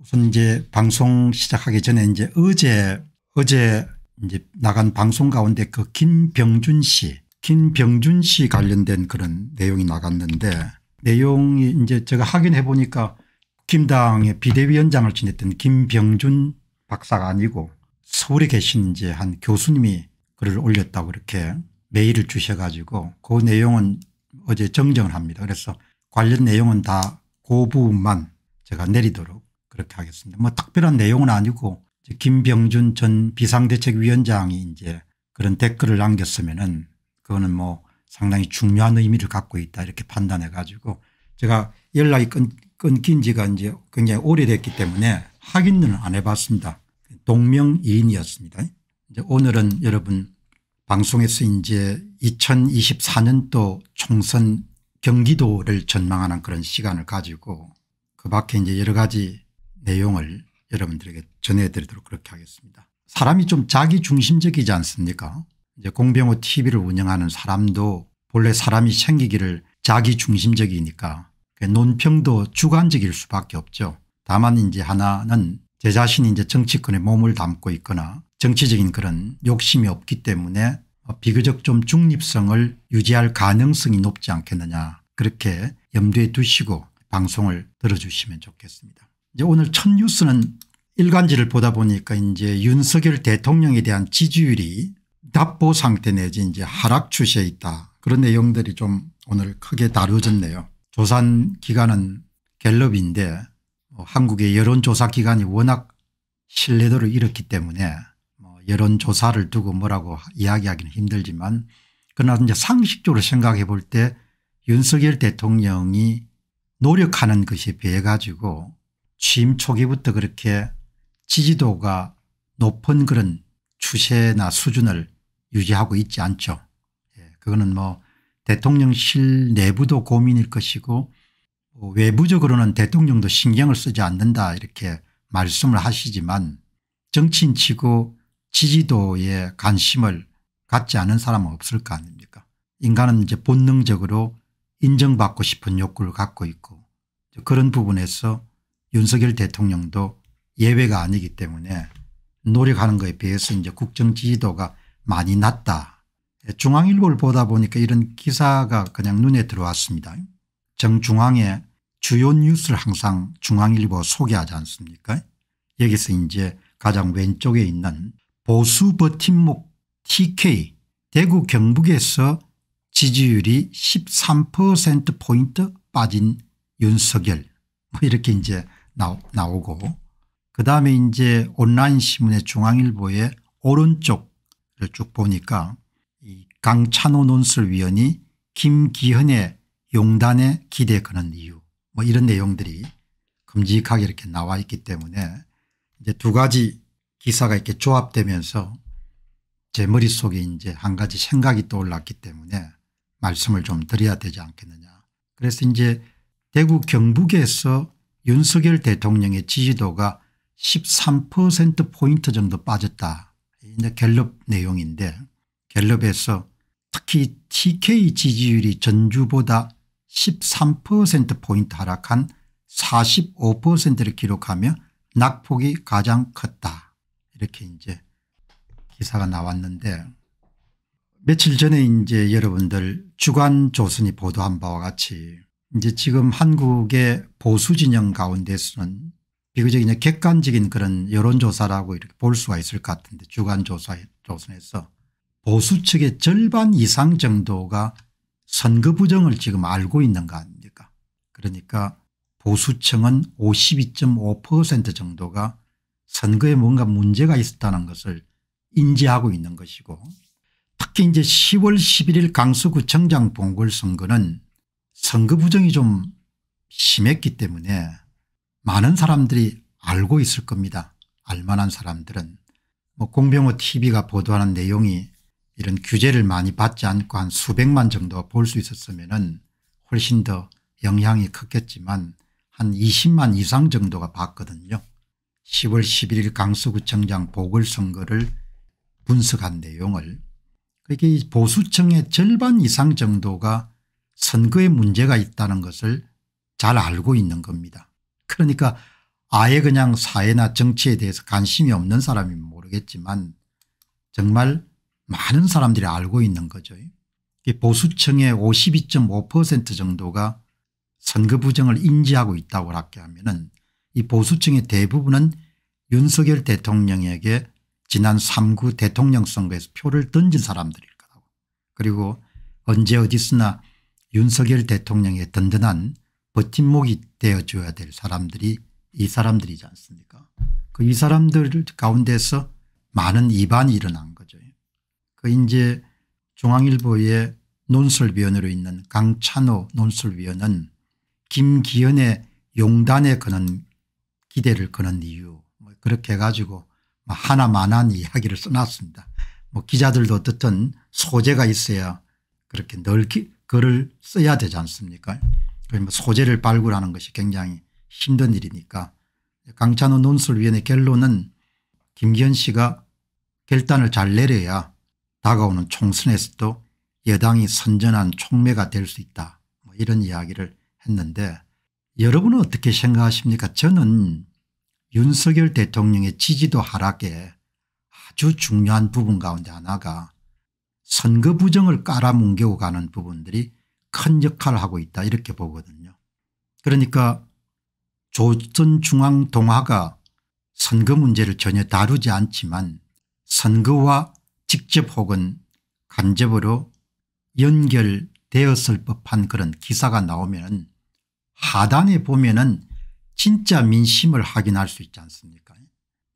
우선 이제 방송 시작하기 전에 이제 어제 어제 이제 나간 방송 가운데 그 김병준 씨 김병준 씨 관련된 그런 내용이 나갔는데 내용이 이제 제가 확인해 보니까 김당의 비대위원장을 지냈던 김병준 박사가 아니고 서울에 계신 이제 한 교수님이 글을 올렸다고 이렇게 메일을 주셔 가지고 그 내용은 어제 정정을 합니다. 그래서 관련 내용은 다 고부만 그 분 제가 내리도록 그렇게 하겠습니다. 뭐 특별한 내용은 아니고 김병준 전 비상대책위원장이 이제 그런 댓글을 남겼으면은 그거는 뭐 상당히 중요한 의미를 갖고 있다 이렇게 판단해 가지고 제가 연락이 끊, 끊긴 지가 이제 굉장히 오래됐기 때문에 확인은 안 해봤습니다. 동명이인이었습니다. 이제 오늘은 여러분 방송에서 이제 2024년도 총선 경기도를 전망하는 그런 시간을 가지고 그 밖에 이제 여러 가지 내용을 여러분들에게 전해드리도록 그렇게 하겠습니다. 사람이 좀 자기 중심적이지 않습니까 이제 공병호 tv를 운영하는 사람도 본래 사람이 생기기를 자기 중심적이니까 논평도 주관적일 수밖에 없죠. 다만 이제 하나는 제 자신이 이제 정치권에 몸을 담고 있거나 정치적인 그런 욕심이 없기 때문에 비교적 좀 중립성을 유지할 가능성이 높지 않겠느냐 그렇게 염두에 두시고 방송을 들어주시면 좋겠습니다. 이제 오늘 첫 뉴스는 일간지를 보다 보니까 이제 윤석열 대통령에 대한 지지율이 답보 상태 내지 이제 하락 추세에 있다. 그런 내용들이 좀 오늘 크게 다뤄졌네요. 조산 기관은 갤럽인데 뭐 한국의 여론조사 기관이 워낙 신뢰도를 잃었기 때문에 뭐 여론조사를 두고 뭐라고 이야기하기는 힘들지만 그러나 이제 상식적으로 생각해 볼 때 윤석열 대통령이 노력하는 것이 배해 가지고 취임 초기부터 그렇게 지지도가 높은 그런 추세나 수준을 유지하고 있지 않죠. 예, 그거는 뭐 대통령실 내부도 고민일 것이고 뭐 외부적으로는 대통령도 신경을 쓰지 않는다 이렇게 말씀을 하시지만 정치인 치고 지지도에 관심을 갖지 않은 사람은 없을 거 아닙니까 인간은 이제 본능적으로 인정받고 싶은 욕구를 갖고 있고 그런 부분에서 윤석열 대통령도 예외가 아니기 때문에 노력하는 것에 비해서 이제 국정 지지도가 많이 낮다. 중앙일보를 보다 보니까 이런 기사가 그냥 눈에 들어왔습니다. 정중앙에 주요 뉴스를 항상 중앙일보 소개하지 않습니까 여기서 이제 가장 왼쪽에 있는 보수 버팀목 TK 대구 경북에서 지지율이 13%포인트 빠진 윤석열 뭐 이렇게 이제 나오, 고 그다음에 이제 온라인 신문의 중앙일보의 오른쪽을 쭉 보니까 이 강찬호 논술위원이 김기현의 용단에 기대 거는 이유 뭐 이런 내용들이 금직하게 이렇게 나와 있기 때문에 이제 두 가지 기사가 이렇게 조합되면서 제 머릿속에 이제 한 가지 생각이 떠올랐기 때문에 말씀을 좀 드려야 되지 않겠느냐. 그래서 이제 대구 경북에서 윤석열 대통령의 지지도가 13%포인트 정도 빠졌다. 이제 갤럽 내용인데 갤럽에서 특히 TK 지지율이 전주보다 13%포인트 하락한 45%를 기록하며 낙폭이 가장 컸다. 이렇게 이제 기사가 나왔는데 며칠 전에 이제 여러분들 주간 조선이 보도한 바와 같이 이제 지금 한국의 보수 진영 가운데서는 비교적 이제 객관적인 그런 여론조사라고 이렇게 볼 수가 있을 것 같은데 주간조사에서 보수 측의 절반 이상 정도가 선거 부정을 지금 알고 있는 거 아닙니까 그러니까 보수층은 52.5% 정도가 선거에 뭔가 문제가 있었다는 것을 인지하고 있는 것이고 특히 이제 10월 11일 강서구청장 봉궐선거는 선거 부정이 좀 심했기 때문에 많은 사람들이 알고 있을 겁니다. 알만한 사람들은. 뭐 공병호 tv가 보도하는 내용이 이런 규제를 많이 받지 않고 한 수백만 정도 볼 수 있었으면 훨씬 더 영향이 컸겠지만 한 20만 이상 정도가 봤거든요. 10월 11일 강서구청장 보궐선거를 분석한 내용을 그게 그러니까 보수층의 절반 이상 정도가 선거에 문제가 있다는 것을 잘 알고 있는 겁니다. 그러니까 아예 그냥 사회나 정치에 대해서 관심이 없는 사람이 모르겠지만 정말 많은 사람들이 알고 있는 거죠. 보수층의 52.5% 정도가 선거 부정을 인지하고 있다고 그렇게 하면 은이 보수층의 대부분은 윤석열 대통령에게 지난 3구 대통령 선거에서 표를 던진 사람들일 거라고 그리고 언제 어디서나 윤석열 대통령의 든든한 버팀목이 되어줘야 될 사람들이 이 사람들이지 않습니까 그 이 사람들 가운데서 많은 이반이 일어난 거죠. 그 이제 중앙일보의 논설위원으로 있는 강찬호 논설위원은 김기현의 용단에 그는 기대를 거는 이유 뭐 그렇게 해가지고 뭐 하나만한 이야기를 써놨습니다. 뭐 기자들도 어쨌든 소재가 있어야 그렇게 넓게 글을 써야 되지 않습니까 뭐 소재를 발굴하는 것이 굉장히 힘든 일이니까 강찬호 논술위원회 결론은 김기현 씨가 결단을 잘 내려야 다가오는 총선에서도 여당이 선전한 총매가 될 수 있다 뭐 이런 이야기를 했는데 여러분은 어떻게 생각하십니까 저는 윤석열 대통령의 지지도 하락에 아주 중요한 부분 가운데 하나가 선거 부정을 깔아뭉개고 가는 부분들이 큰 역할을 하고 있다 이렇게 보거든요. 그러니까 조선중앙동화가 선거 문제를 전혀 다루지 않지만 선거와 직접 혹은 간접으로 연결되었을 법한 그런 기사가 나오면 하단에 보면 은 진짜 민심을 확인할 수 있지 않습니까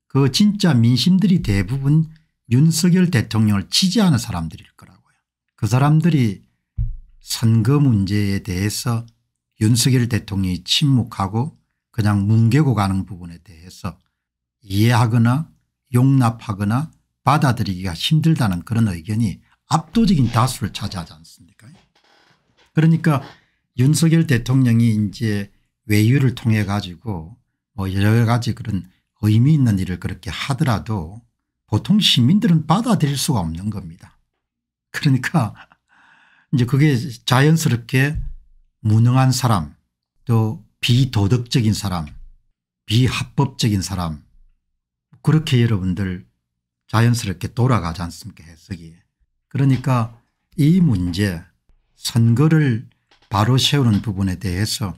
그 진짜 민심들이 대부분 윤석열 대통령을 지지하는 사람들일 거라고요. 그 사람들이 선거 문제에 대해서 윤석열 대통령이 침묵하고 그냥 뭉개고 가는 부분에 대해서 이해하거나 용납하거나 받아들이기가 힘들다는 그런 의견이 압도적인 다수를 차지하지 않습니까 그러니까 윤석열 대통령이 이제 외유를 통해 가지고 뭐 여러 가지 그런 의미 있는 일을 그렇게 하더라도 보통 시민들은 받아들일 수가 없는 겁니다. 그러니까 이제 그게 자연스럽게 무능한 사람 또 비도덕적인 사람 비합법적인 사람 그렇게 여러분들 자연스럽게 돌아가지 않습니까 해석이. 그러니까 이 문제 선거를 바로 세우는 부분에 대해서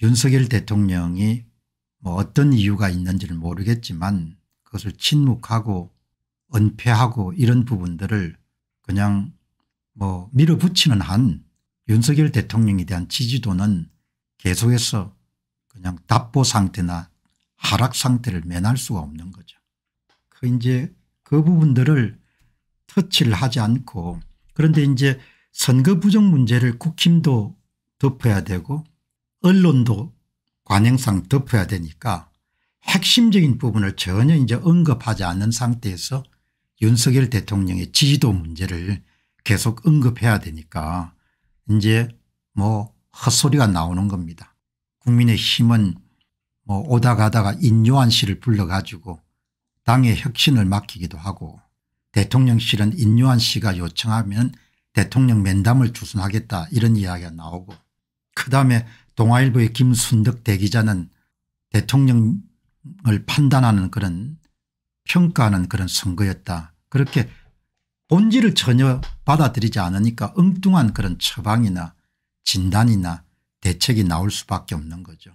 윤석열 대통령이 뭐 어떤 이유가 있는지는 모르겠지만 그것을 침묵하고 은폐하고 이런 부분들을 그냥 뭐 밀어붙이는 한 윤석열 대통령에 대한 지지도는 계속해서 그냥 답보 상태나 하락 상태를 면할 수가 없는 거죠. 그 이제 그 부분들을 터치를 하지 않고 그런데 이제 선거 부정 문제를 국힘도 덮어야 되고 언론도 관행상 덮어야 되니까 핵심적인 부분을 전혀 이제 언급하지 않는 상태에서 윤석열 대통령의 지지도 문제를 계속 언급해야 되니까 이제 뭐 헛소리가 나오는 겁니다. 국민의힘은 뭐 오다 가다가 인요한 씨를 불러가지고 당의 혁신을 맡기기도 하고 대통령실은 인요한 씨가 요청하면 대통령 면담을 주선하겠다 이런 이야기가 나오고 그다음에 동아일보의 김순덕 대기자는 대통령 을 판단하는 그런 평가하는 그런 선거였다. 그렇게 본질을 전혀 받아들이지 않으니까 엉뚱한 그런 처방이나 진단이나 대책이 나올 수밖에 없는 거죠.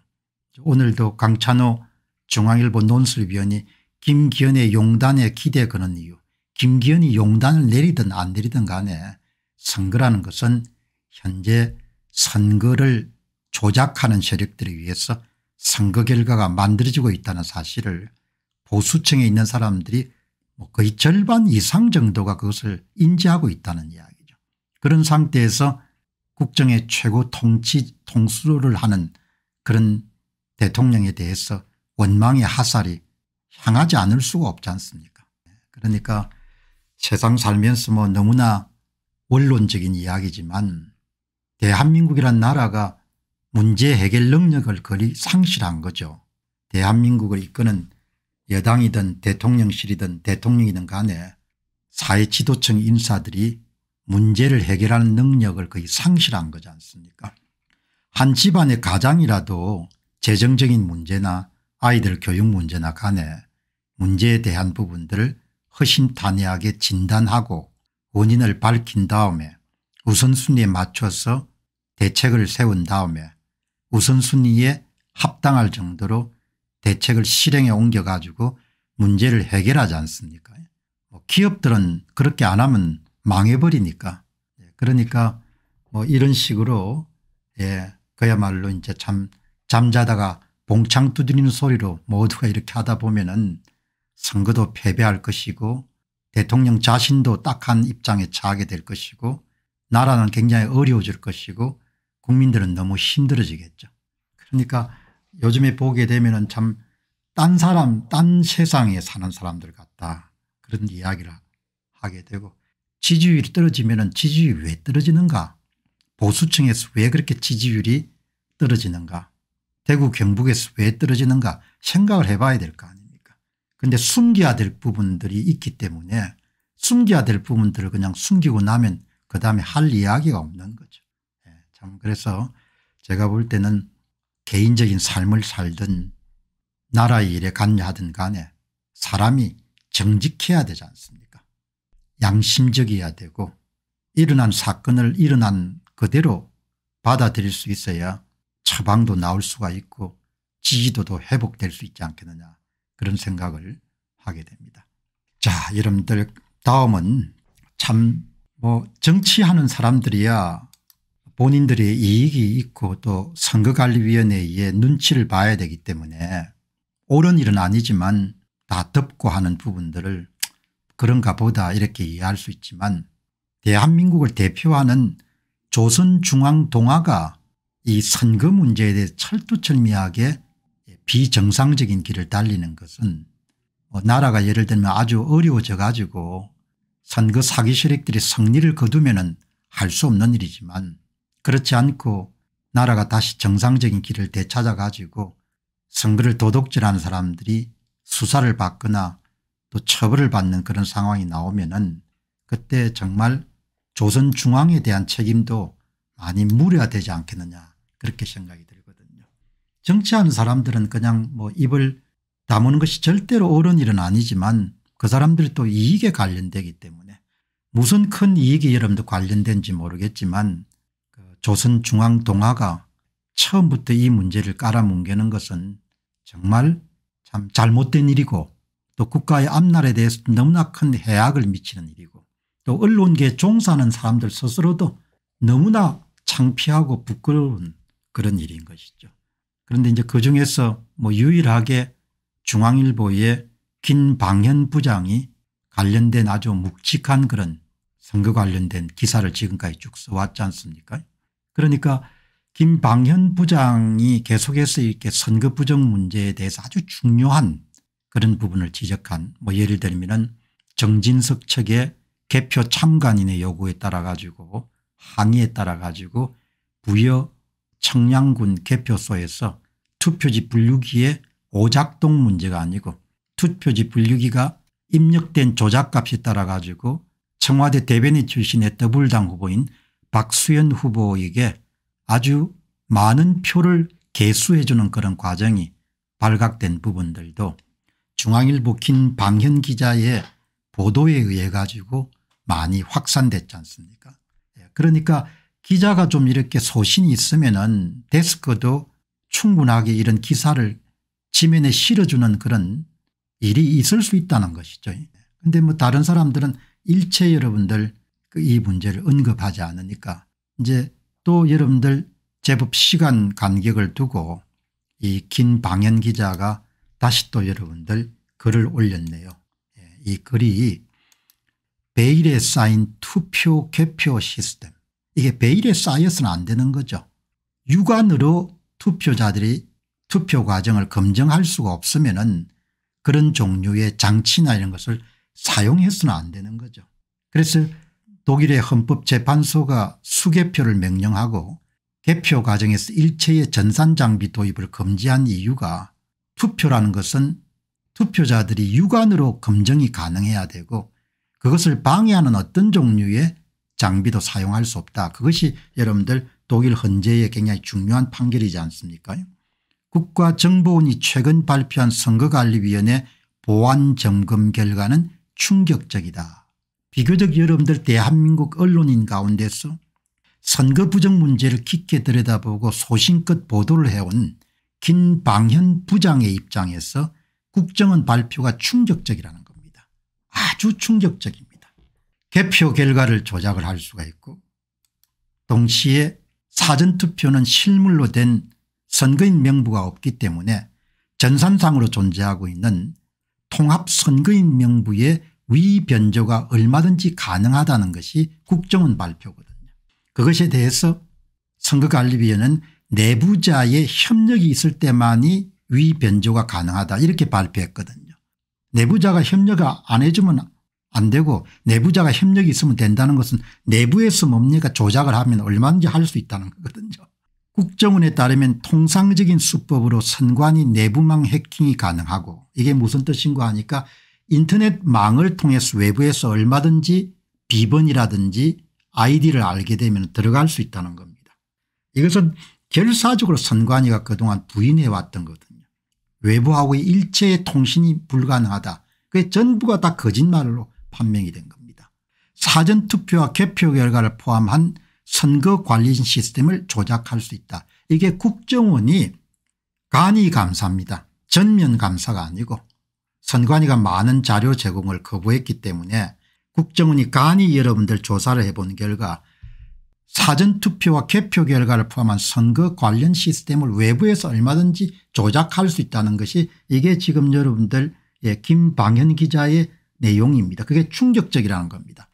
오늘도 강찬호 중앙일보 논술위원이 김기현의 용단에 기대 거는 이유 김기현이 용단을 내리든 안 내리든 간에 선거라는 것은 현재 선거를 조작하는 세력들을위해서 선거 결과가 만들어지고 있다는 사실을 보수층에 있는 사람들이 뭐 거의 절반 이상 정도가 그것을 인지하고 있다는 이야기죠. 그런 상태에서 국정의 최고 통치 통수를 하는 그런 대통령에 대해서 원망의 하살이 향하지 않을 수가 없지 않습니까 그러니까 세상 살면서 뭐 너무나 원론적인 이야기지만 대한민국이란 나라가 문제 해결 능력을 거의 상실한 거죠. 대한민국을 이끄는 여당이든 대통령실이든 대통령이든 간에 사회 지도층 인사들이 문제를 해결하는 능력을 거의 상실한 거지 않습니까 한 집안의 가장이라도 재정적인 문제나 아이들 교육 문제나 간에 문제에 대한 부분들을 허심탄회하게 진단하고 원인을 밝힌 다음에 우선순위에 맞춰서 대책을 세운 다음에 우선순위에 합당할 정도로 대책을 실행에 옮겨 가지고 문제를 해결하지 않습니까 뭐 기업들은 그렇게 안 하면 망해버리니까 예, 그러니까 뭐 이런 식으로 예 그야말로 이제 참 잠자다가 봉창 두드리는 소리로 모두가 이렇게 하다 보면은 선거도 패배할 것이고 대통령 자신도 딱한 입장에 처게될 것이고 나라는 굉장히 어려워질 것이고 국민들은 너무 힘들어지겠죠. 그러니까 요즘에 보게 되면 참 딴 사람 딴 세상에 사는 사람들 같다 그런 이야기를 하게 되고 지지율이 떨어지면 지지율이 왜 떨어지는가 보수층에서 왜 그렇게 지지율이 떨어지는가 대구 경북에서 왜 떨어지는가 생각을 해봐야 될 거 아닙니까 그런데 숨겨야 될 부분들이 있기 때문에 숨겨야 될 부분들을 그냥 숨기고 나면 그 다음에 할 이야기가 없는 거죠. 음, 그래서 제가 볼 때는 개인적인 삶을 살든 나라의 일에 갔냐 하든 간에 사람이 정직해야 되지 않습니까 양심적이어야 되고 일어난 사건을 일어난 그대로 받아들일 수 있어야 처방도 나올 수가 있고 지지도도 회복될 수 있지 않겠느냐 그런 생각을 하게 됩니다. 자 여러분들 다음은 참 뭐 정치하는 사람들이야 본인들의 이익이 있고 또 선거관리위원회의 눈치를 봐야 되기 때문에 옳은 일은 아니지만 다 덮고 하는 부분들을 그런가 보다 이렇게 이해할 수 있지만 대한민국을 대표하는 조선중앙동화가 이 선거 문제에 대해 철두철미하게 비정상적인 길을 달리는 것은 뭐 나라가 예를 들면 아주 어려워져 가지고 선거 사기 세력들이 승리를 거두면 은할 수 없는 일이지만 그렇지 않고 나라가 다시 정상적인 길을 되찾아 가지고 선거를 도둑질한 사람들이 수사를 받거나 또 처벌을 받는 그런 상황이 나오면 은 그때 정말 조선중앙에 대한 책임도 많이 무려야 되지 않겠느냐 그렇게 생각이 들거든요. 정치하는 사람들은 그냥 뭐 입을 다무는 것이 절대로 옳은 일은 아니지만 그 사람들이 또 이익에 관련되기 때문에 무슨 큰 이익이 여러분들 관련된지 모르겠지만 조선중앙동화가 처음부터 이 문제를 깔아뭉개는 것은 정말 참 잘못된 일이고 또 국가의 앞날에 대해서 너무나 큰 해악을 미치는 일이고 또 언론계 종사하는 사람들 스스로도 너무나 창피하고 부끄러운 그런 일인 것이죠. 그런데 이제 그중에서 뭐 유일하게 중앙일보의 김방현 부장이 관련된 아주 묵직한 그런 선거 관련된 기사를 지금까지 쭉 써왔지 않습니까 그러니까 김방현 부장이 계속해서 이렇게 선거 부정 문제에 대해서 아주 중요한 그런 부분을 지적한 뭐 예를 들면 정진석 측의 개표 참관인의 요구에 따라 가지고 항의에 따라 가지고 부여 청량군 개표소에서 투표지 분류기에 오작동 문제가 아니고 투표지 분류기가 입력된 조작값에 따라 가지고 청와대 대변인 출신의 더블당 후보인 박수현 후보에게 아주 많은 표를 개수해주는 그런 과정이 발각된 부분들도 중앙일보 킨 방현 기자의 보도에 의해 가지고 많이 확산됐지 않습니까 예, 그러니까 기자가 좀 이렇게 소신이 있으면 은 데스크도 충분하게 이런 기사를 지면에 실어주는 그런 일이 있을 수 있다는 것이죠. 예, 근데 뭐 다른 사람들은 일체 여러분들 그 이 문제를 언급하지 않으니까 이제 또 여러분들 제법 시간 간격을 두고 이 긴 방연 기자가 다시 또 여러분들 글을 올렸네요. 예, 이 글이 베일에 쌓인 투표 개표 시스템 이게 베일에 쌓여서는 안 되는 거죠. 육안으로 투표자들이 투표 과정을 검증할 수가 없으면 은 그런 종류의 장치나 이런 것을 사용해서는 안 되는 거죠. 그래서 독일의 헌법재판소가 수개표를 명령하고 개표 과정에서 일체의 전산장비 도입을 금지한 이유가 투표라는 것은 투표자들이 육안으로 검증이 가능해야 되고 그것을 방해하는 어떤 종류의 장비도 사용할 수 없다. 그것이 여러분들 독일 헌재의 굉장히 중요한 판결이지 않습니까 국가정보원이 최근 발표한 선거관리위원회 보안점검 결과는 충격적이다. 비교적 여러분들 대한민국 언론인 가운데서 선거 부정 문제를 깊게 들여다보고 소신껏 보도를 해온 김방현 부장의 입장에서 국정원 발표가 충격적이라는 겁니다. 아주 충격적입니다. 개표 결과를 조작을 할 수가 있고 동시에 사전투표는 실물로 된 선거인 명부가 없기 때문에 전산상으로 존재하고 있는 통합선거인 명부의 위변조가 얼마든지 가능하다는 것이 국정원 발표거든요. 그것에 대해서 선거관리위원회는 내부자의 협력이 있을 때만이 위변조가 가능하다 이렇게 발표했거든요. 내부자가 협력을 안 해주면 안 되고 내부자가 협력이 있으면 된다는 것은 내부에서 뭡니까 조작을 하면 얼마든지 할 수 있다는 거거든요. 국정원에 따르면 통상적인 수법으로 선관위 내부망 해킹이 가능하고 이게 무슨 뜻인가 하니까 인터넷망을 통해서 외부에서 얼마든지 비번이라든지 아이디를 알게 되면 들어갈 수 있다는 겁니다. 이것은 결사적으로 선관위가 그동안 부인해왔던 거거든요. 외부하고의 일체의 통신이 불가능하다. 그게 전부가 다 거짓말로 판명이 된 겁니다. 사전투표와 개표 결과를 포함한 선거관리 시스템을 조작할 수 있다. 이게 국정원이 간이 감사입니다. 전면 감사가 아니고 선관위가 많은 자료 제공을 거부했기 때문에 국정원이 간이 여러분들 조사를 해본 결과 사전투표와 개표 결과를 포함한 선거 관련 시스템을 외부에서 얼마든지 조작할 수 있다는 것이 이게 지금 여러분들 김방현 기자의 내용입니다. 그게 충격적이라는 겁니다.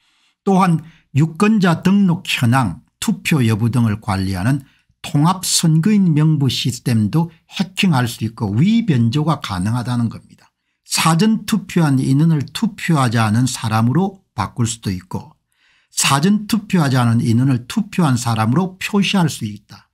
또한 유권자 등록 현황 투표 여부 등을 관리하는 통합선거인 명부 시스템도 해킹할 수 있고 위변조가 가능하다는 겁니다. 사전투표한 인원을 투표하지 않은 사람으로 바꿀 수도 있고 사전투표하지 않은 인원을 투표한 사람으로 표시할 수 있다.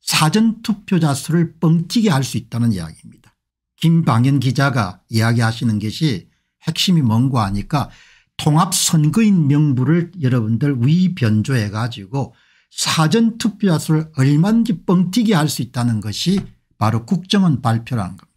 사전투표자 수를 뻥튀기 할수 있다는 이야기입니다. 김방현 기자가 이야기하시는 것이 핵심이 뭔고 하니까 통합선거인 명부를 여러분들 위변조해 가지고 사전투표자 수를 얼마든지 뻥튀기 할수 있다는 것이 바로 국정원 발표라는 겁니다.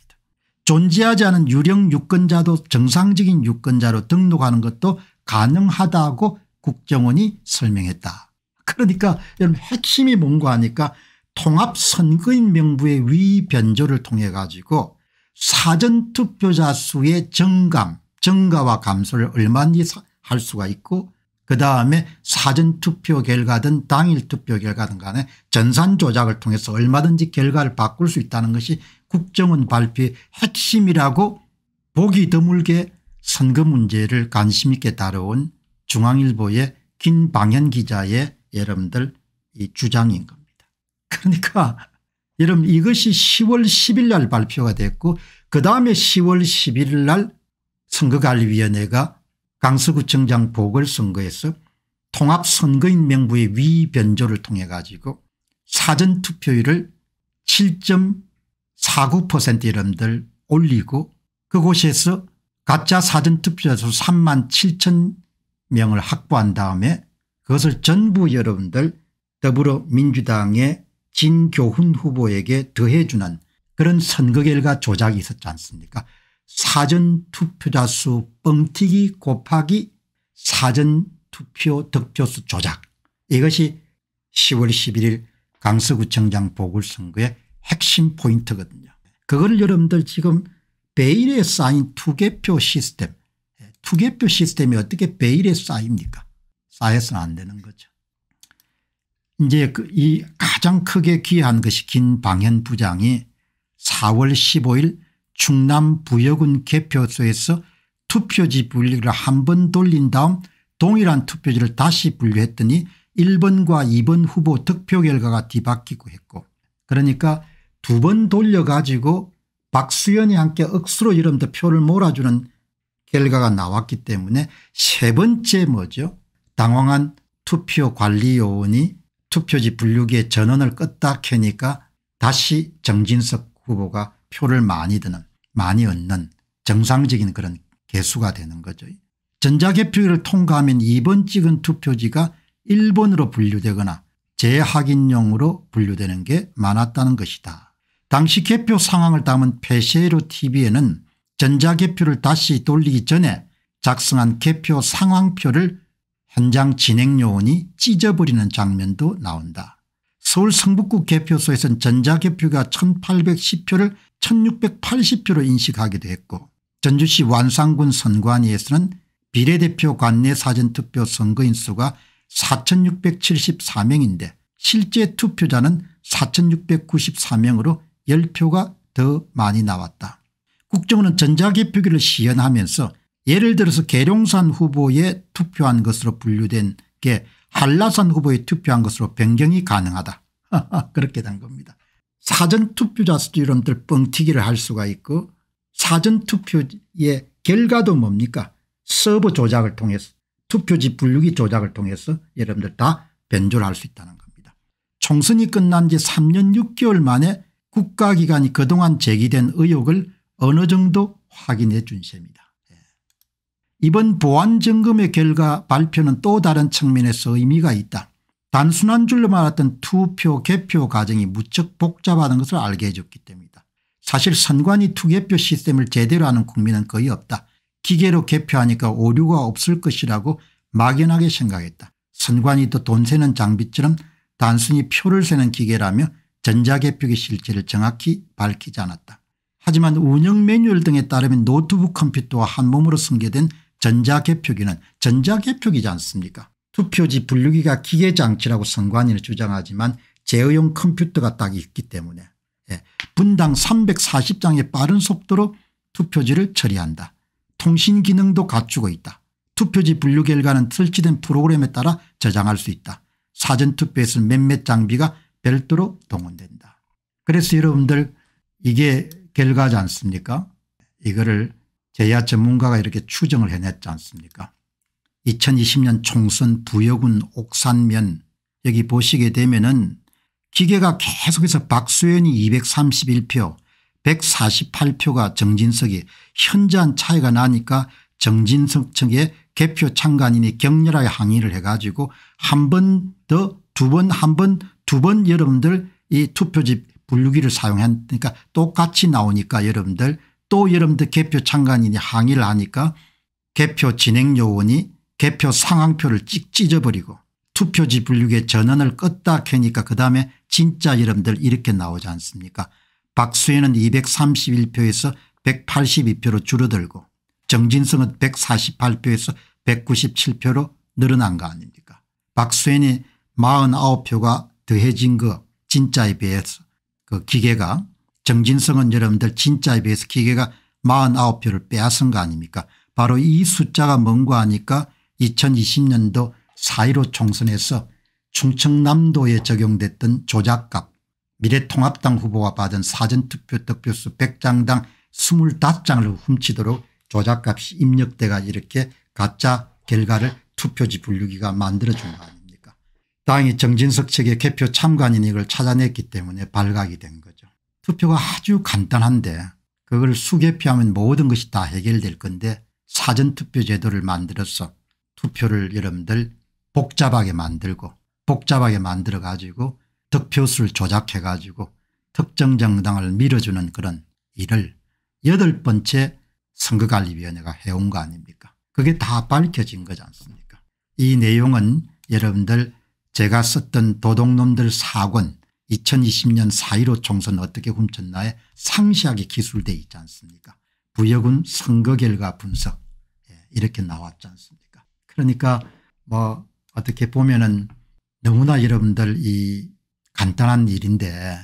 존재하지 않은 유령 유권자도 정상적인 유권자로 등록하는 것도 가능하다고 국정원이 설명했다. 그러니까 여러분 핵심이 뭔가 하니까 통합선거인 명부의 위변조를 통해 가지고 사전투표자 수의 정감 증가와 감소를 얼마든지 할 수가 있고 그다음에 사전투표 결과든 당일투표 결과든 간에 전산조작을 통해서 얼마든지 결과를 바꿀 수 있다는 것이 국정원 발표의 핵심이라고 보기 드물게 선거 문제를 관심 있게 다뤄온 중앙일보의 김방현 기자의 여러분들 이 주장인 겁니다. 그러니까 여러분 이것이 10월 10일 날 발표가 됐고 그다음에 10월 11일 날 선거관리위원회가 강서구청장 보궐선거에서 통합선거인 명부의 위변조를 통해 가지고 사전투표율을 7. 49% 이름들 올리고 그곳에서 가짜 사전투표수 자 3만 7천 명을 확보한 다음에 그것을 전부 여러분들 더불어민주당의 진교훈 후보에게 더해주는 그런 선거 결과 조작이 있었지 않습니까 사전투표자 수 뻥튀기 곱하기 사전투표 득표수 조작 이것이 10월 11일 강서구청장 보궐선거에 핵심 포인트거든요. 그걸 여러분들 지금 베일에 쌓인 투개표 시스템 투개표 시스템이 어떻게 베일에 쌓입니까 쌓여서는 안 되는 거죠. 이제 그이 가장 크게 귀한 것이 긴 방현 부장이 4월 15일 충남 부여군 개표소에서 투표지 분리를 한 번 돌린 다음 동일한 투표지를 다시 분류했더니 1번과 2번 후보 득표 결과가 뒤바뀌고 했고 그러니까 두번 돌려가지고 박수현이 함께 억수로 이름도 표를 몰아주는 결과가 나왔기 때문에 세 번째 뭐죠 당황한 투표관리요원이 투표지 분류기에 전원을 껐다 켜니까 다시 정진석 후보가 표를 많이 드는 많이 얻는 정상적인 그런 개수가 되는 거죠. 전자개표를 통과하면 2번 찍은 투표지가 1번으로 분류되거나 재확인용으로 분류되는 게 많았다는 것이다. 당시 개표 상황을 담은 페세로 tv에는 전자개표를 다시 돌리기 전에 작성한 개표 상황표를 현장 진행요원이 찢어버리는 장면도 나온다. 서울 성북구 개표소에선 전자개표가 1810표를 1680표로 인식하기도 했고 전주시 완산군 선관위에서는 비례대표 관내 사전투표 선거인 수가 4674명인데 실제 투표자는 4694명으로 10표가 더 많이 나왔다. 국정원은 전자개표기를 시연하면서 예를 들어서 계룡산 후보에 투표한 것으로 분류된 게 한라산 후보에 투표한 것으로 변경이 가능하다. 그렇게 된 겁니다. 사전투표자 수도 이름들 뻥튀기를 할 수가 있고 사전투표의 결과도 뭡니까 서버 조작을 통해서 투표지 분류기 조작을 통해서 여러분들 다 변조를 할 수 있다는 겁니다. 총선이 끝난 지 3년 6개월 만에 국가기관이 그동안 제기된 의혹을 어느 정도 확인해 준 셈이다. 예. 이번 보안점검의 결과 발표는 또 다른 측면에서 의미가 있다. 단순한 줄로 말았던 투표 개표 과정이 무척 복잡하다는 것을 알게 해줬기 때문이다. 사실 선관위 투개표 시스템을 제대로 하는 국민은 거의 없다. 기계로 개표하니까 오류가 없을 것이라고 막연하게 생각했다. 선관위도 돈 세는 장비처럼 단순히 표를 세는 기계라며 전자개표기 실체를 정확히 밝히지 않았다. 하지만 운영 매뉴얼 등에 따르면 노트북 컴퓨터와 한몸으로 승계된 전자개표기는 전자개표기지 않습니까 투표지 분류기가 기계장치라고 선관위는 주장하지만 제어용 컴퓨터가 딱 있기 때문에 예, 분당 340장의 빠른 속도로 투표지를 처리한다. 통신 기능도 갖추고 있다. 투표지 분류 결과는 설치된 프로그램에 따라 저장할 수 있다. 사전투표에서 몇몇 장비가 별도로 동원된다. 그래서 여러분들 이게 결과지 않습니까 이거를 제야 전문가가 이렇게 추정을 해냈지 않습니까 2020년 총선 부여군 옥산면 여기 보시게 되면은 기계가 계속해서 박수현이 231표 148표가 정진석이 현저한 차이가 나니까 정진석 측의 개표 참관인이 격렬하게 항의를 해가지고 한번더두번한번 두번 여러분들 이투표지 분류기를 사용했으니까 그러니까 똑같이 나오니까 여러분들 또 여러분들 개표 참관인이 항의를 하니까 개표 진행 요원이 개표 상황표를 찍 찢어버리고 투표지 분류기의 전원을 껐다 켜니까 그 다음에 진짜 여러분들 이렇게 나오지 않습니까 박수현은 231표에서 182표로 줄어들고 정진성은 148표에서 197표로 늘어난 거 아닙니까 박수현이 49표가 더해진 거 그 진짜에 비해서 그 기계가 정진성은 여러분들 진짜에 비해서 기계가 49표를 빼앗은 거 아닙니까 바로 이 숫자가 뭔가 하니까 2020년도 4.15 총선에서 충청남도에 적용됐던 조작값 미래통합당 후보가 받은 사전투표 득표수 100장당 25장을 훔치도록 조작값이 입력돼가 이렇게 가짜 결과를 투표지 분류기가 만들어준 거 아닙니까 당이 정진석 측의 개표 참관인 이걸 찾아냈기 때문에 발각이 된 거죠. 투표가 아주 간단한데 그걸 수개표하면 모든 것이 다 해결될 건데 사전투표 제도를 만들어서 투표를 여러분들 복잡하게 만들고 복잡하게 만들어 가지고 득표수를 조작해 가지고 특정 정당을 밀어주는 그런 일을 여덟 번째 선거관리위원회가 해온 거 아닙니까 그게 다 밝혀진 거지 않습니까 이 내용은 여러분들 제가 썼던 도둑놈들 사권 2020년 4.15 총선 어떻게 훔쳤나에 상시하게 기술돼 있지 않습니까 부여군 선거 결과 분석 예, 이렇게 나왔지 않습니까 그러니까 뭐 어떻게 보면은 너무나 여러분들 이 간단한 일인데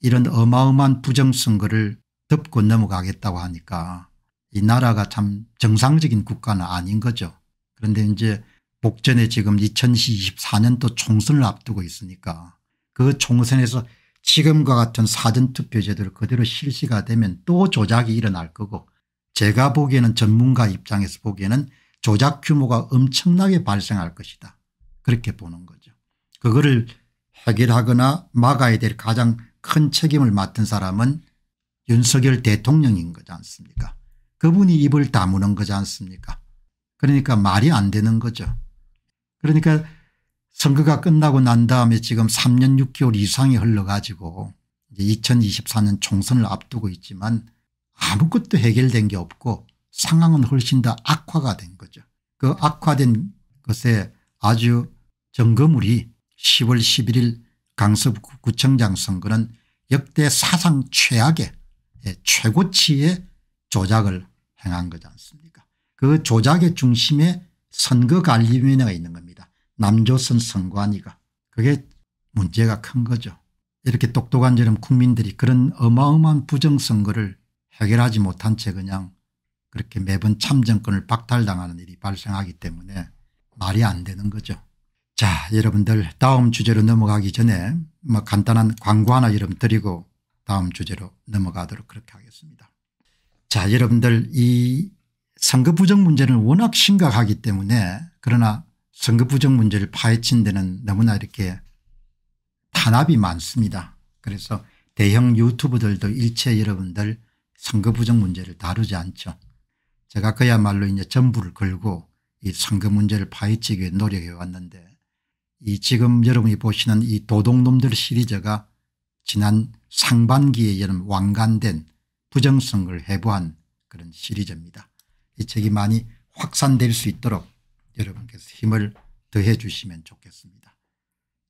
이런 어마어마한 부정선거를 덮고 넘어가겠다고 하니까 이 나라가 참 정상적인 국가는 아닌 거죠. 그런데 이제 목전에 지금 2024년도 총선을 앞두고 있으니까 그 총선에서 지금과 같은 사전투표제도를 그대로 실시가 되면 또 조작이 일어날 거고 제가 보기에는 전문가 입장에서 보기에는 조작 규모가 엄청나게 발생할 것이다. 그렇게 보는 거죠. 그거를 해결하거나 막아야 될 가장 큰 책임을 맡은 사람은 윤석열 대통령인 거지 않습니까 그분이 입을 다무는 거지 않습니까 그러니까 말이 안 되는 거죠. 그러니까 선거가 끝나고 난 다음에 지금 3년 6개월 이상이 흘러가지고 이제 2024년 총선을 앞두고 있지만 아무것도 해결된 게 없고 상황은 훨씬 더 악화가 된 거죠. 그 악화된 것에 아주 점거물이 10월 11일 강서구청장 선거는 역대 사상 최악의 예, 최고치의 조작을 행한 거지 않습니까 그 조작의 중심에 선거관리위원회가 있는 겁니다. 남조선 선관위가. 그게 문제가 큰 거죠. 이렇게 똑똑한 저렴 국민들이 그런 어마어마한 부정선거를 해결하지 못한 채 그냥 그렇게 매번 참정권을 박탈당하는 일이 발생하기 때문에 말이 안 되는 거죠. 자 여러분들 다음 주제로 넘어가기 전에 뭐 간단한 광고 하나 여러분 드리고 다음 주제로 넘어가도록 그렇게 하겠습니다. 자 여러분들 이 선거 부정 문제는 워낙 심각하기 때문에 그러나 선거 부정 문제를 파헤친 데는 너무나 이렇게 탄압이 많습니다. 그래서 대형 유튜브들도 일체 여러분들 선거 부정 문제를 다루지 않죠. 제가 그야말로 이제 전부를 걸고 이 선거 문제를 파헤치기 위해 노력해 왔는데 이 지금 여러분이 보시는 이 도둑놈들 시리즈가 지난 상반기에 여름 왕관된 부정성을 해부한 그런 시리즈입니다. 이 책이 많이 확산될 수 있도록 여러분께서 힘을 더해 주시면 좋겠습니다.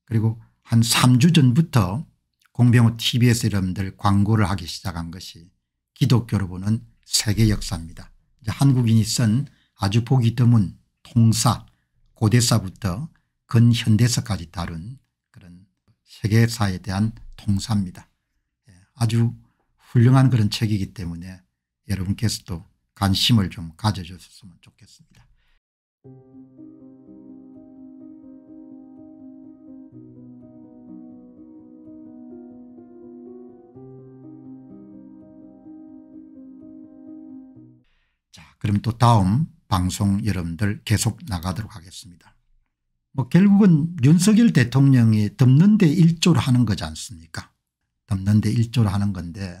그리고 한 3주 전부터 공병호 t v 에 여러분들 광고를 하기 시작한 것이 기독교로 보는 세계 역사입니다. 한국인이 쓴 아주 보기 드문 통사 고대사부터 근현대사까지 다룬 그런 세계사에 대한 통사입니다. 예, 아주 훌륭한 그런 책이기 때문에 여러분께서도 관심을 좀 가져주셨으면 좋겠습니다. 자, 그럼 또 다음 방송 여러분들 계속 나가도록 하겠습니다. 뭐 결국은 윤석열 대통령이 덮는 데 일조를 하는 거지 않습니까? 덮는 데 일조를 하는 건데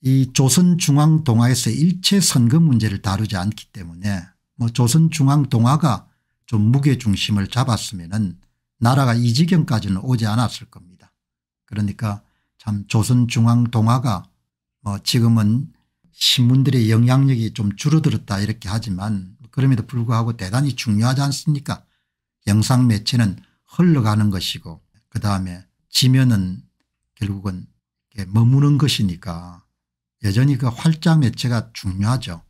이 조선중앙동화에서 일체 선거 문제를 다루지 않기 때문에 뭐 조선중앙동화가 좀 무게중심을 잡았으면 은 나라가 이 지경까지는 오지 않았을 겁니다. 그러니까 참 조선중앙동화가 뭐 지금은 신문들의 영향력이 좀 줄어들었다 이렇게 하지만 그럼에도 불구하고 대단히 중요하지 않습니까 영상 매체는 흘러가는 것이고 그다음에 지면은 결국은 머무는 것이니까 여전히 그 활짝 매체가 중요하죠.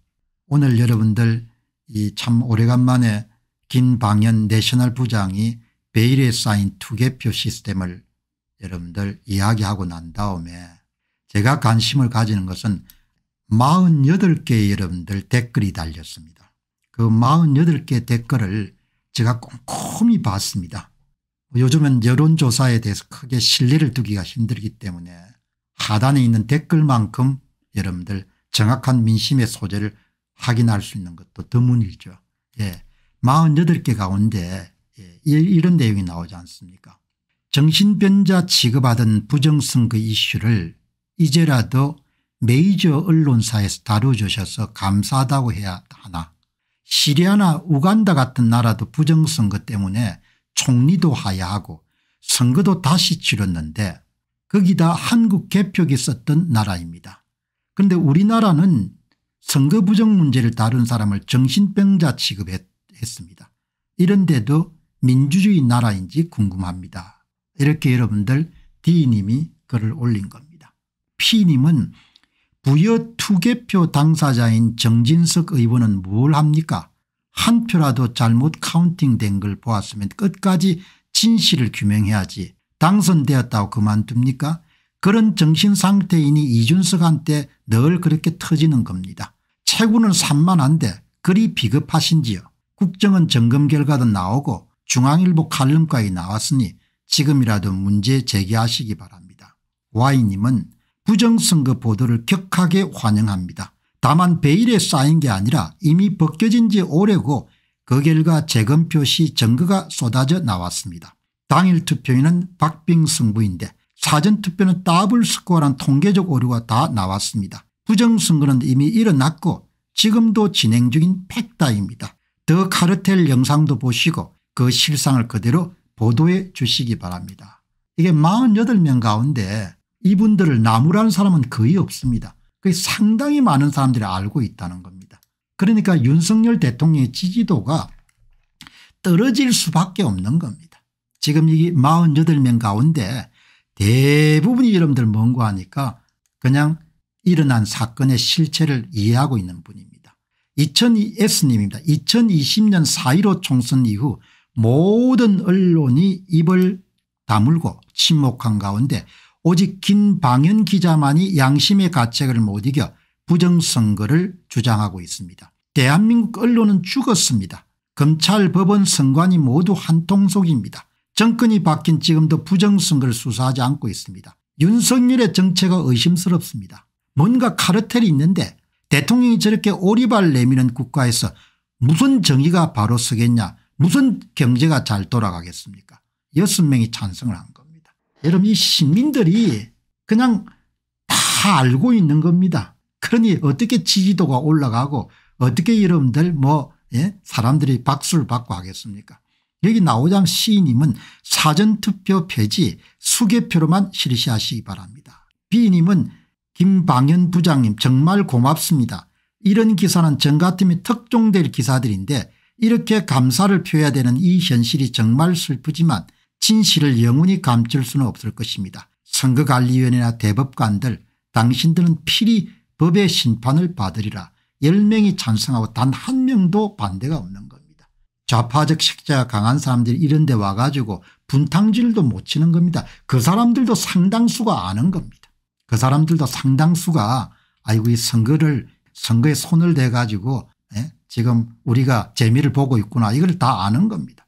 오늘 여러분들 이 참 오래간만에 김방현 내셔널 부장이 베일에 쌓인 투개표 시스템을 여러분들 이야기하고 난 다음에 제가 관심을 가지는 것은 48개의 여러분들 댓글이 달렸습니다. 그 48개 댓글을 제가 꼼꼼히 봤습니다. 요즘은 여론조사에 대해서 크게 신뢰를 두기가 힘들기 때문에 하단에 있는 댓글만큼 여러분들 정확한 민심의 소재를 확인할 수 있는 것도 드문일죠. 예. 48개 가운데 예. 이런 내용이 나오지 않습니까 정신변자 취급하던 부정선거 그 이슈를 이제라도 메이저 언론사에서 다루주셔서 감사하다고 해야 하나 시리아나 우간다 같은 나라도 부정선거 그 때문에 총리도 하야하고 선거도 다시 치렀는데 거기다 한국 개표기 썼던 나라입니다. 그런데 우리나라는 선거 부정 문제를 다룬 사람을 정신병자 취급했습니다. 이런데도 민주주의 나라인지 궁금합니다. 이렇게 여러분들 D님이 글을 올린 겁니다. P님은 부여 투개표 당사자인 정진석 의원은 뭘 합니까 한 표라도 잘못 카운팅된 걸 보았으면 끝까지 진실을 규명해야지 당선되었다고 그만둡니까 그런 정신상태이니 이준석한테 늘 그렇게 터지는 겁니다. 체구는 산만한데 그리 비급하신지요. 국정은 점검 결과도 나오고 중앙일보 칼럼까지 나왔으니 지금이라도 문제 제기하시기 바랍니다. 와이님은 부정선거 보도를 격하게 환영합니다. 다만 베일에 쌓인 게 아니라 이미 벗겨진 지 오래고 그 결과 재검표 시 증거가 쏟아져 나왔습니다. 당일 투표인은 박빙 승부인데 사전투표는 더블 스코어란 통계적 오류가 다 나왔습니다. 부정선거는 이미 일어났고 지금도 진행 중인 팩다입니다. 더 카르텔 영상도 보시고 그 실상을 그대로 보도해 주시기 바랍니다. 이게 48명 가운데 이분들을 나무라는 사람은 거의 없습니다. 그게 상당히 많은 사람들이 알고 있다는 겁니다. 그러니까 윤석열 대통령의 지지도가 떨어질 수밖에 없는 겁니다. 지금 이 48명 가운데 대부분이 여러분들 뭔고 하니까 그냥 일어난 사건의 실체를 이해하고 있는 분입니다. 2 0 0 0 S님입니다. 2020년 4.15 총선 이후 모든 언론이 입을 다물고 침묵한 가운데 오직 김방현 기자만이 양심의 가책을 못 이겨 부정선거를 주장하고 있습니다. 대한민국 언론은 죽었습니다. 검찰 법원 선관위 모두 한통속입니다. 정권이 바뀐 지금도 부정선거를 수사하지 않고 있습니다. 윤석열의 정체가 의심스럽습니다. 뭔가 카르텔이 있는데 대통령이 저렇게 오리발 내미는 국가에서 무슨 정의가 바로 서겠냐 무슨 경제가 잘 돌아가겠습니까 여섯 명이 찬성을 한 겁니다. 여러분 이 시민들이 그냥 다 알고 있는 겁니다. 그러니 어떻게 지지도가 올라가고 어떻게 여러분들 뭐 예? 사람들이 박수를 받고 하겠습니까 여기 나오장 C님은 사전투표 폐지 수개표로만 실시하시기 바랍니다. B님은 김방현 부장님 정말 고맙습니다. 이런 기사는 정가팀이 특종될 기사들인데 이렇게 감사를 표해야 되는 이 현실이 정말 슬프지만 진실을 영원히 감출 수는 없을 것입니다. 선거관리위원회나 대법관들 당신들은 필히 법의 심판을 받으리라 10명이 찬성하고 단 한 명도 반대가 없는 것입니다. 좌파적 식채가 강한 사람들이 이런 데 와가지고 분탕질도 못 치는 겁니다. 그 사람들도 상당수가 아는 겁니다. 그 사람들도 상당수가 아이고 이 선거를 선거에 손을 대가지고 예? 지금 우리가 재미를 보고 있구나 이걸 다 아는 겁니다.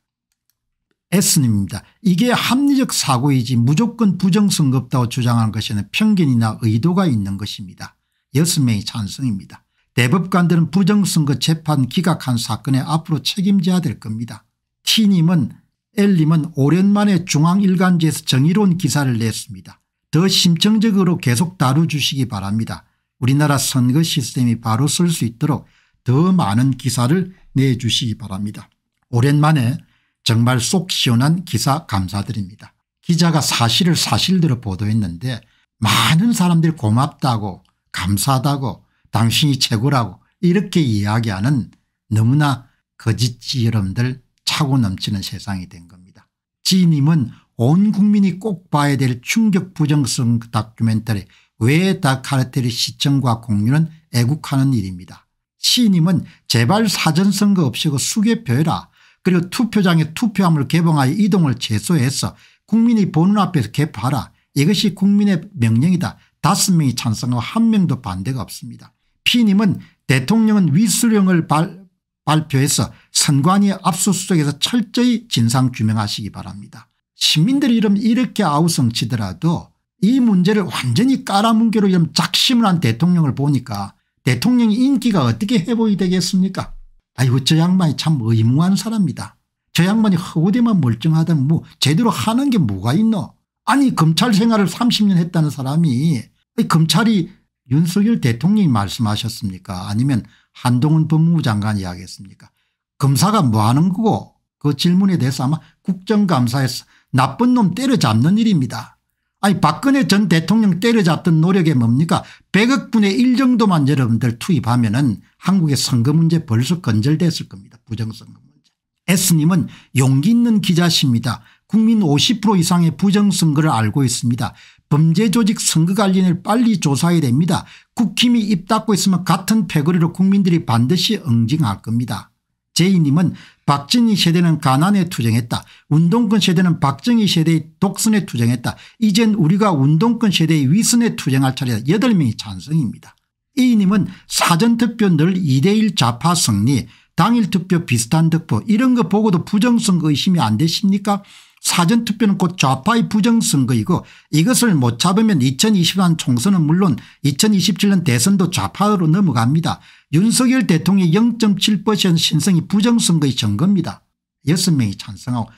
S님입니다. 이게 합리적 사고이지 무조건 부정선거다고 주장하는 것에는 편견이나 의도가 있는 것입니다. 여 6명이 찬성입니다. 대법관들은 부정선거 재판 기각한 사건에 앞으로 책임져야 될 겁니다. T님은 L님은 오랜만에 중앙일간지에서 정의로운 기사를 냈습니다. 더 심층적으로 계속 다뤄주시기 바랍니다. 우리나라 선거 시스템이 바로 쓸 수 있도록 더 많은 기사를 내주시기 바랍니다. 오랜만에 정말 속 시원한 기사 감사드립니다. 기자가 사실을 사실대로 보도했는데 많은 사람들이 고맙다고 감사하다고 당신이 최고라고 이렇게 이야기하는 너무나 거짓지름들 차고 넘치는 세상이 된 겁니다. 지님은 인온 국민이 꼭 봐야 될 충격 부정성 다큐멘터리 왜 다카르텔의 시청과 공유는 애국하는 일입니다. 시님은 제발 사전선거 없이고 수개표해라. 그리고 투표장에 투표함을 개봉하여 이동을 최소해서 국민이 보는 앞에서 개표하라. 이것이 국민의 명령이다. 다섯 명이 찬성하고 한 명도 반대가 없습니다. 피님은 대통령은 위수령을 발, 발표해서 선관위 압수수색에서 철저히 진상 규명하시기 바랍니다. 시민들이 이름 이렇게 아우성치더라도 이 문제를 완전히 깔아뭉개로 이런 작심을 한 대통령을 보니까 대통령의 인기가 어떻게 해보이 되겠습니까 아이고 저 양반이 참 의무한 사람이다. 저 양반이 허우대만 멀쩡하다면 뭐 제대로 하는 게 뭐가 있노 아니 검찰 생활을 30년 했다는 사람이 검찰이 윤석열 대통령이 말씀하셨습니까 아니면 한동훈 법무부 장관이 하겠습니까 검사가 뭐하는 거고 그 질문에 대해서 아마 국정감사에서 나쁜 놈 때려잡는 일입니다. 아니 박근혜 전 대통령 때려잡던 노력이 뭡니까 100억분의 1 정도만 여러분들 투입하면 은 한국의 선거 문제 벌써 건절됐을 겁니다. 부정선거 문제. S님은 용기 있는 기자십니다. 국민 50% 이상의 부정선거를 알고 있습니다. 범죄조직 선거관리인을 빨리 조사해야 됩니다. 국힘이 입 닫고 있으면 같은 패거리로 국민들이 반드시 응징할 겁니다. 제이님은 박정희 세대는 가난에 투쟁했다. 운동권 세대는 박정희 세대의 독선에 투쟁했다. 이젠 우리가 운동권 세대의 위선에 투쟁할 차례다. 8명이 찬성입니다. A님은 사전투표 늘 2대1 좌파 승리 당일투표 비슷한 득표 이런 거 보고도 부정선거 의심이 안 되십니까 사전투표는 곧 좌파의 부정선거이고 이것을 못 잡으면 2020년 총선은 물론 2027년 대선도 좌파로 넘어갑니다. 윤석열 대통령의 0.7% 신성이 부정선거의 증거입니다. 6명이 찬성하고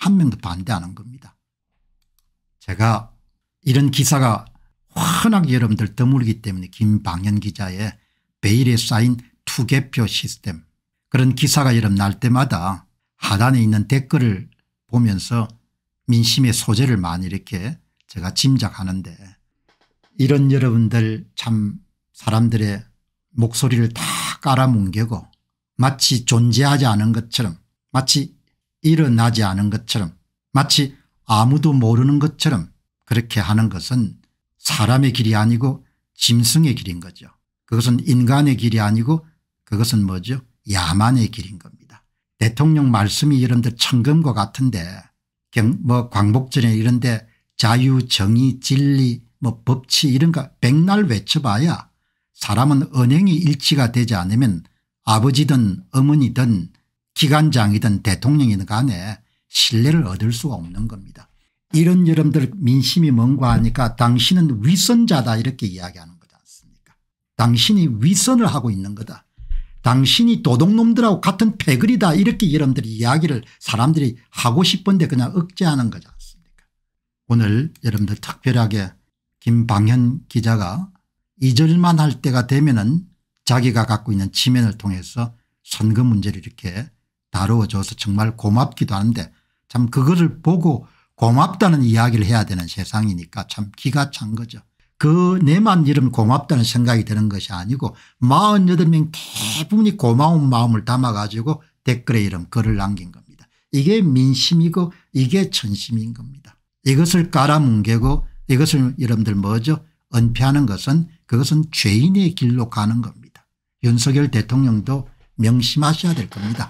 1명도 반대하는 겁니다. 제가 이런 기사가 환하게 여러분들 드물기 때문에 김방현 기자의 베일에 쌓인 투개표 시스템 그런 기사가 여러분 날 때마다 하단에 있는 댓글을 보면서 민심의 소재를 많이 이렇게 제가 짐작하는데 이런 여러분들 참 사람들의 목소리를 다 깔아뭉개고 마치 존재하지 않은 것처럼 마치 일어나지 않은 것처럼 마치 아무도 모르는 것처럼 그렇게 하는 것은 사람의 길이 아니고 짐승의 길인 거죠. 그것은 인간의 길이 아니고 그것은 뭐죠 야만의 길인 겁니다. 대통령 말씀이 이런 데 천금과 같은데 경, 뭐 광복절에 이런 데 자유 정의 진리 뭐 법치 이런 거 백날 외쳐봐야 사람은 언행이 일치가 되지 않으면 아버지든 어머니든 기관장이든 대통령이든 간에 신뢰를 얻을 수가 없는 겁니다. 이런 여러분들 민심이 뭔가 하니까 당신은 위선자다 이렇게 이야기하는 거지 않습니까 당신이 위선을 하고 있는 거다. 당신이 도둑놈들하고 같은 패거리다 이렇게 여러분들이 이야기를 사람들이 하고 싶은데 그냥 억제하는 거지 않습니까 오늘 여러분들 특별하게 김방현 기자가 이절만할 때가 되면 은 자기가 갖고 있는 지면을 통해서 선거 문제를 이렇게 다루어줘서 정말 고맙기도 한데 참 그거를 보고 고맙다는 이야기를 해야 되는 세상이니까 참 기가 찬 거죠. 그 내만 이름 고맙다는 생각이 드는 것이 아니고 48명 대부분이 고마운 마음을 담아 가지고 댓글에 이름 글을 남긴 겁니다. 이게 민심이고 이게 천심인 겁니다. 이것을 깔아뭉개고 이것을 여러분들 뭐죠 은폐하는 것은 그것은 죄인의 길로 가는 겁니다. 윤석열 대통령도 명심하셔야 될 겁니다.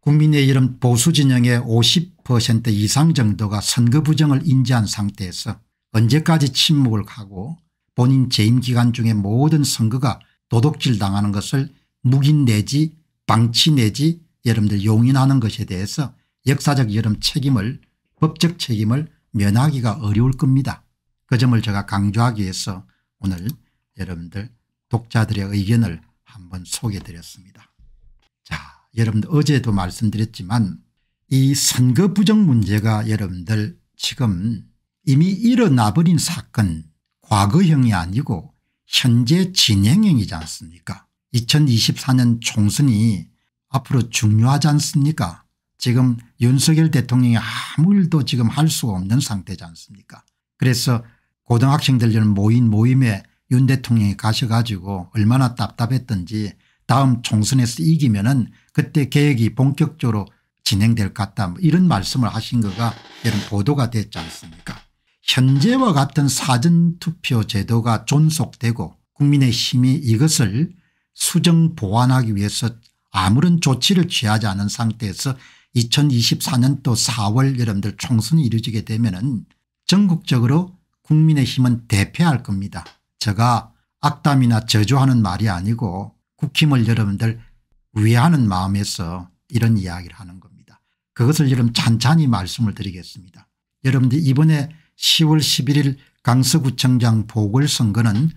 국민의 이름 보수진영의 50% 이상 정도가 선거 부정을 인지한 상태에서 언제까지 침묵을 가고 본인 재임 기간 중에 모든 선거가 도둑질 당하는 것을 묵인 내지 방치 내지 여러분들 용인하는 것에 대해서 역사적 여름 책임을 법적 책임을 면하기가 어려울 겁니다. 그 점을 제가 강조하기 위해서 오늘 여러분들 독자들의 의견을 한번 소개해 드렸습니다. 자 여러분들 어제도 말씀드렸지만 이 선거 부정 문제가 여러분들 지금 이미 일어나버린 사건 과거형이 아니고 현재 진행형이지 않습니까 2024년 총선이 앞으로 중요하지 않습니까 지금 윤석열 대통령이 아무 일도 지금 할수 없는 상태지 않습니까 그래서 고등학생들 모인 모임에 윤 대통령이 가셔가지고 얼마나 답답했던지 다음 총선에서 이기면 은 그때 계획이 본격적으로 진행될 것 같다 뭐 이런 말씀을 하신 거가 이런 보도가 됐지 않습니까 현재와 같은 사전투표 제도가 존속되고 국민의힘이 이것을 수정 보완하기 위해서 아무런 조치를 취하지 않은 상태에서 2024년도 4월 여러분들 총선이 이루어지게 되면 은 전국적으로 국민의힘은 대패할 겁니다. 제가 악담이나 저주하는 말이 아니고 국힘을 여러분들 위하는 마음에서 이런 이야기를 하는 겁니다. 그것을 여러분 찬찬히 말씀을 드리겠습니다. 여러분들 이번에 10월 11일 강서구청장 보궐선거는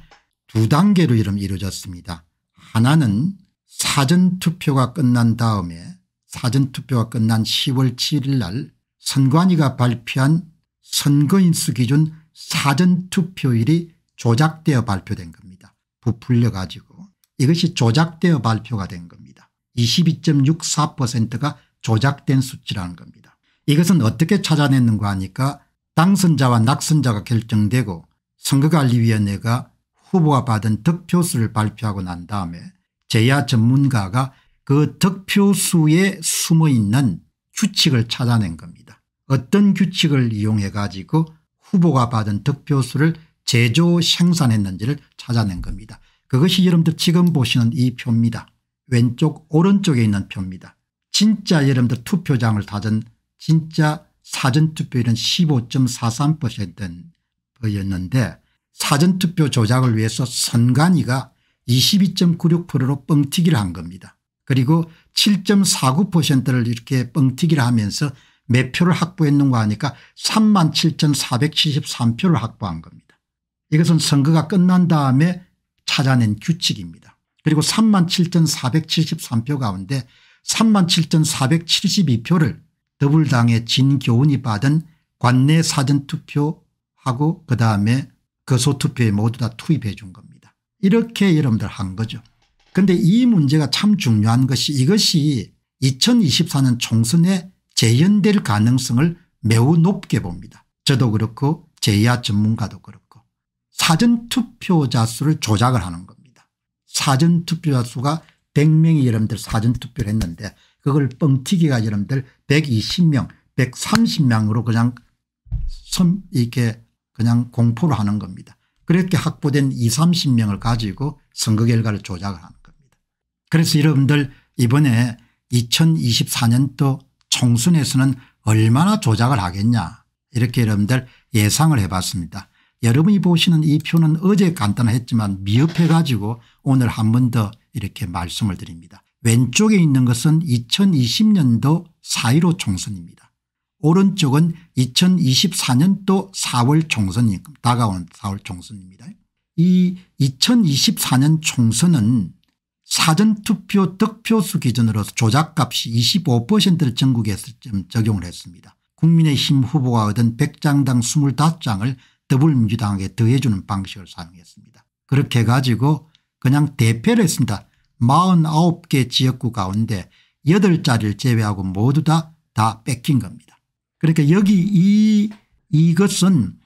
두 단계로 이루어졌습니다. 하나는 사전투표가 끝난 다음에 사전투표가 끝난 10월 7일 날 선관위가 발표한 선거인수 기준 사전투표일이 조작되어 발표된 겁니다. 부풀려 가지고 이것이 조작되어 발표가 된 겁니다. 22.64%가 조작된 수치라는 겁니다. 이것은 어떻게 찾아냈는가 하니까 당선자와 낙선자가 결정되고 선거관리위원회가 후보가 받은 득표수를 발표하고 난 다음에 제야 전문가가 그 득표수에 숨어있는 규칙을 찾아낸 겁니다. 어떤 규칙을 이용해 가지고 후보가 받은 득표수를 제조 생산했는지를 찾아낸 겁니다. 그것이 여러분들 지금 보시는 이 표입니다. 왼쪽 오른쪽에 있는 표입니다. 진짜 여러분들 투표장을 다진 진짜 사전투표율은 15.43%였는데 사전투표 조작을 위해서 선관위가 22.96%로 뻥튀기를 한 겁니다. 그리고 7.49%를 이렇게 뻥튀기를 하면서 몇 표를 확보했는가 하니까 37,473표를 확보한 겁니다. 이것은 선거가 끝난 다음에 찾아낸 규칙입니다. 그리고 37,473표 가운데 37,472표를 더불당의 진교훈이 받은 관내 사전투표하고 그다음에 거소투표에 그 모두 다 투입해 준 겁니다. 이렇게 여러분들 한 거죠. 그런데 이 문제가 참 중요한 것이 이것이 2024년 총선에 재현될 가능성을 매우 높게 봅니다. 저도 그렇고 제야 전문가도 그렇고 사전투표자 수를 조작을 하는 겁니다. 사전투표자 수가 100명이 여러분들 사전투표를 했는데 그걸 뻥튀기가 여러분들 120명 130명으로 그냥 섬 이렇게 그냥 공포를 하는 겁니다. 그렇게 확보된 2 30명을 가지고 선거 결과를 조작을 하는 겁니다. 그래서 여러분들 이번에 2024년도 총선에서는 얼마나 조작을 하겠냐 이렇게 여러분들 예상을 해봤습니다. 여러분이 보시는 이 표는 어제 간단했지만 미흡해 가지고 오늘 한 번 더 이렇게 말씀을 드립니다. 왼쪽에 있는 것은 2020년도 4.15 총선입니다. 오른쪽은 2024년도 4월 총선이 다가온 4월 총선입니다. 이 2024년 총선은 사전투표 득표수 기준으로 조작값이 25%를 전국에서 적용을 했습니다. 국민의힘 후보가 얻은 100장당 25장을 더불민주당에게 더해주는 방식을 사용했습니다. 그렇게 해 가지고 그냥 대패를 했습니다. 49개 지역구 가운데 8자리를 제외하고 모두 다, 다 뺏긴 겁니다. 그러니까 여기 이, 이것은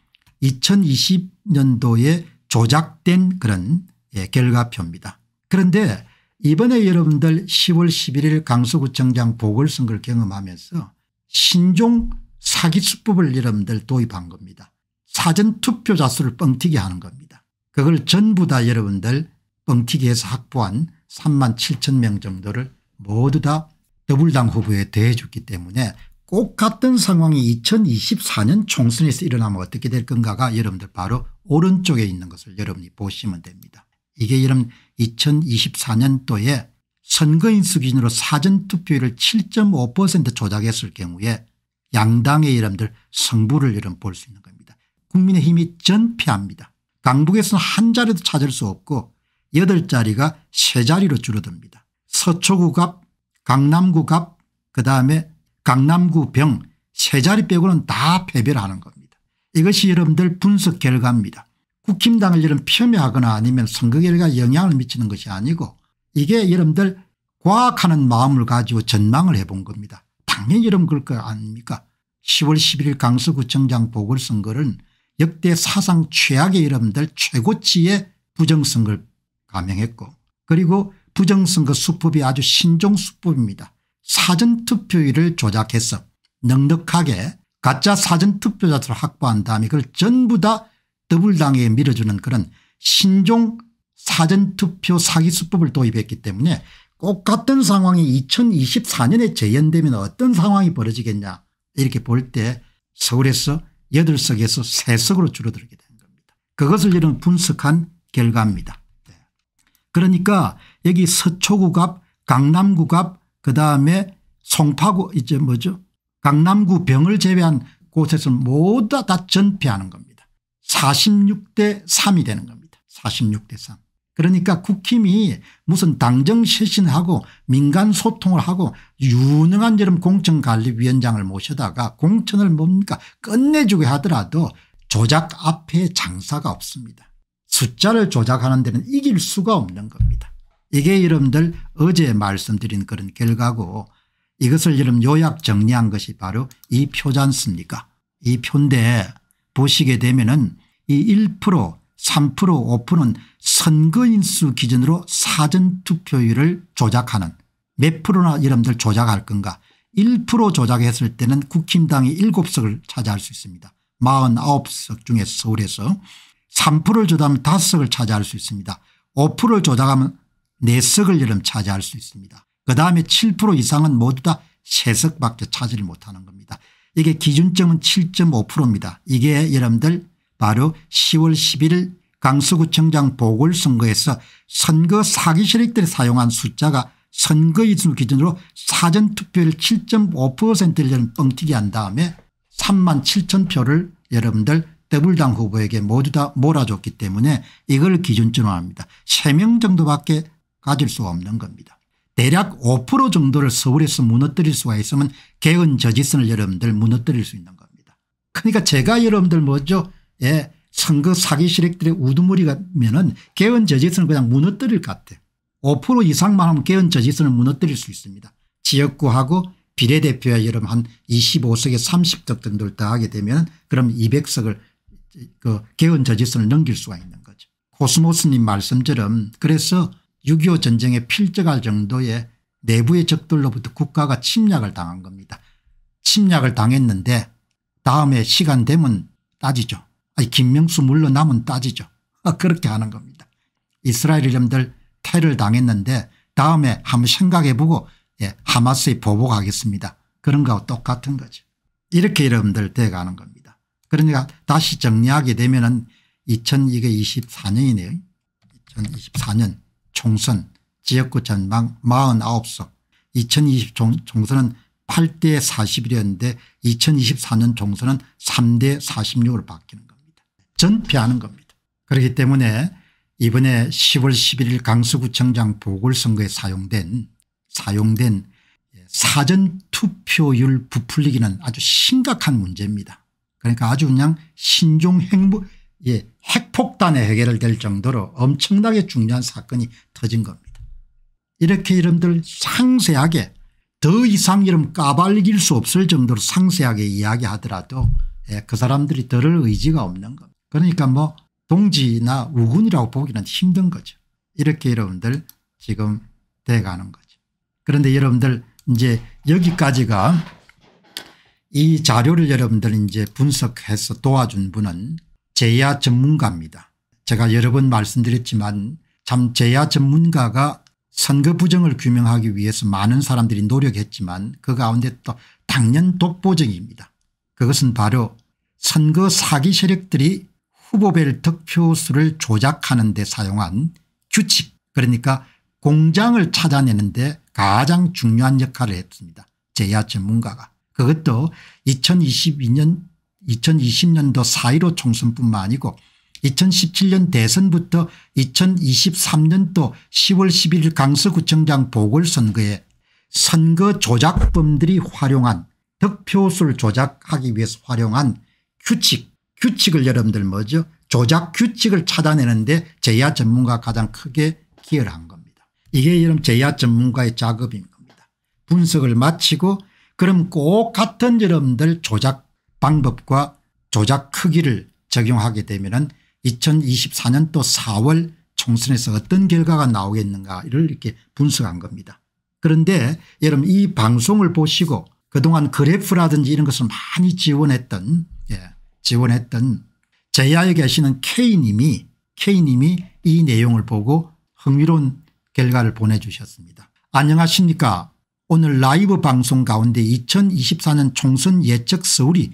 2020년도에 조작된 그런 예, 결과표입니다. 그런데 이번에 여러분들 10월 11일 강서구청장 보궐선거를 경험하면서 신종 사기 수법을 여러분들 도입한 겁니다. 사전투표 자수를 뻥튀기 하는 겁니다. 그걸 전부 다 여러분들 뻥튀기해서 확보한 3만 7천 명 정도를 모두 다 더불당 후보에 대해줬기 때문에 꼭 같은 상황이 2024년 총선에서 일어나면 어떻게 될 건가가 여러분들 바로 오른쪽에 있는 것을 여러분이 보시면 됩니다. 이게 여러분 2024년도에 선거인 수준으로 사전투표율을 7.5% 조작했을 경우에 양당의 여러분들 성부를 여러분 볼 수 있는 겁니다. 국민의힘이 전패합니다. 강북에서는 한 자리도 찾을 수 없고 8자리가 3자리로 줄어듭니다. 서초구 갑 강남구 갑 그다음에 강남구 병 세 자리 빼고는 다 패배를 하는 겁니다. 이것이 여러분들 분석 결과입니다. 국힘당을 이런 폄훼하거나 아니면 선거 결과에 영향을 미치는 것이 아니고 이게 여러분들 과학하는 마음을 가지고 전망을 해본 겁니다. 당연히 여러분 그럴 거 아닙니까 10월 11일 강서구청장 보궐선거는 역대 사상 최악의 여러분들 최고치의 부정선거를 감행했고 그리고 부정선거 수법이 아주 신종 수법입니다. 사전투표율을 조작해서 넉넉하게 가짜 사전투표자들을 확보한 다음에 그걸 전부 다 더블당에 밀어주는 그런 신종 사전투표 사기수법을 도입했기 때문에 꼭 같은 상황이 2024년에 재현되면 어떤 상황이 벌어지겠냐 이렇게 볼 때 서울에서 8석에서 3석으로 줄어들게 된 겁니다. 그것을 이런 분석한 결과입니다. 네. 그러니까 여기 서초구 갑 강남구 갑그 다음에 송파구 이제 뭐죠 강남구 병을 제외한 곳에서 모두 다, 다 전폐하는 겁니다. 46대 3이 되는 겁니다. 46대 3. 그러니까 국힘이 무슨 당정 쇄신하고 민간 소통을 하고 유능한 여름 공천관리위원장을 모셔다가 공천을 뭡니까 끝내주게 하더라도 조작 앞에 장사가 없습니다. 숫자를 조작하는 데는 이길 수가 없는 겁니다. 이게 여러분들 어제 말씀드린 그런 결과고 이것을 여러분 요약 정리한 것이 바로 이 표지 않습니까 이 표인데 보시게 되면 은이 1% 3% 5%는 선거인수 기준으로 사전투표율을 조작하는 몇 프로나 여러분들 조작할 건가 1% 조작했을 때는 국힘당이 7석을 차지할 수 있습니다. 49석 중에 서울에서 3%를 조작하면 5석을 차지할 수 있습니다. 5%를 조작하면 내석을 네 여름 차지할 수 있습니다. 그다음에 7% 이상은 모두 다 세석밖에 차지를 못하는 겁니다. 이게 기준점은 7.5%입니다. 이게 여러분들 바로 10월 11일 강서구청장 보궐선거에서 선거 사기 세력들이 사용한 숫자가 선거이수 기준으로 사전투표율 7.5%를 여러 뻥튀기 한 다음에 3만 7천 표를 여러분들 더블당 후보에게 모두 다 몰아줬기 때문에 이걸 기준점으로 합니다. 3명 정도밖에 가질 수가 없는 겁니다. 대략 5% 정도를 서울에서 무너뜨릴 수가 있으면 개헌 저지선을 여러분들 무너뜨릴 수 있는 겁니다. 그러니까 제가 여러분들 뭐죠 예, 선거 사기 실익들의 우두머리가면은 개헌 저지선을 그냥 무너뜨릴 것 같아. 요5% 이상만 하면 개헌 저지선을 무너뜨릴 수 있습니다. 지역구하고 비례대표와 여러분 한 25석에 30석 정도를 더하게 되면 그럼 200석을 그 개헌 저지선을 넘길 수가 있는 거죠. 코스모스님 말씀처럼 그래서 6.25 전쟁에 필적할 정도의 내부의 적들로부터 국가가 침략을 당한 겁니다. 침략을 당했는데 다음에 시간 되면 따지죠. 아니 김명수 물러나면 따지죠. 아, 그렇게 하는 겁니다. 이스라엘 이름들 테를 당했는데 다음에 한번 생각해보고 예, 하마스에 보복하겠습니다. 그런 거하고 똑같은 거죠. 이렇게 여러분들 돼가는 겁니다. 그러니까 다시 정리하게 되면 은 2024년이네요. 2024년 총선 지역구 전망 49석 2020 총선은 8대 41이었는데 2024년 총선은 3대 46으로 바뀌는 겁니다. 전폐하는 겁니다. 그렇기 때문에 이번에 10월 11일 강서구청장 보궐선거에 사용된 사용된 사전투표율 부풀리기는 아주 심각한 문제입니다. 그러니까 아주 그냥 신종 행복 예, 핵폭탄에 해결될 정도로 엄청나게 중요한 사건이 터진 겁니다. 이렇게 이름들 상세하게 더 이상 이름 까발릴 수 없을 정도로 상세하게 이야기하더라도 예, 그 사람들이 들을 의지가 없는 겁니다. 그러니까 뭐 동지나 우군이라고 보기는 힘든 거죠. 이렇게 여러분들 지금 돼가는 거죠. 그런데 여러분들 이제 여기까지가 이 자료를 여러분들 이제 분석해서 도와준 분은 제야 전문가입니다. 제가 여러 번 말씀드렸지만 참 제야 전문가가 선거 부정을 규명하기 위해서 많은 사람들이 노력했지만 그 가운데 또 당연 독보적입니다. 그것은 바로 선거 사기 세력들이 후보별 득표수를 조작하는 데 사용한 규칙 그러니까 공장을 찾아내는 데 가장 중요한 역할을 했습니다. 제야 전문가가. 그것도 2022년 2020년도 4.15 총선뿐만 아니고 2017년 대선부터 2023년도 10월 11일 강서구청장 보궐선거에 선거 조작범들이 활용한 득표수를 조작하기 위해서 활용한 규칙 규칙을 여러분들 뭐죠 조작 규칙을 찾아내는데 제야 전문가가 가장 크게 기여를 한 겁니다. 이게 여러분 제야 전문가의 작업인 겁니다. 분석을 마치고 그럼 꼭 같은 여러분들 조작 방법과 조작 크기를 적용하게 되면 2024년도 4월 총선에서 어떤 결과가 나오겠는가를 이렇게 분석한 겁니다. 그런데 여러분 이 방송을 보시고 그동안 그래프라든지 이런 것을 많이 지원했던 예, 지원했던 제야에 계시는 K님이 K님이 이 내용을 보고 흥미로운 결과를 보내주셨습니다. 안녕하십니까 오늘 라이브 방송 가운데 2024년 총선 예측 서울이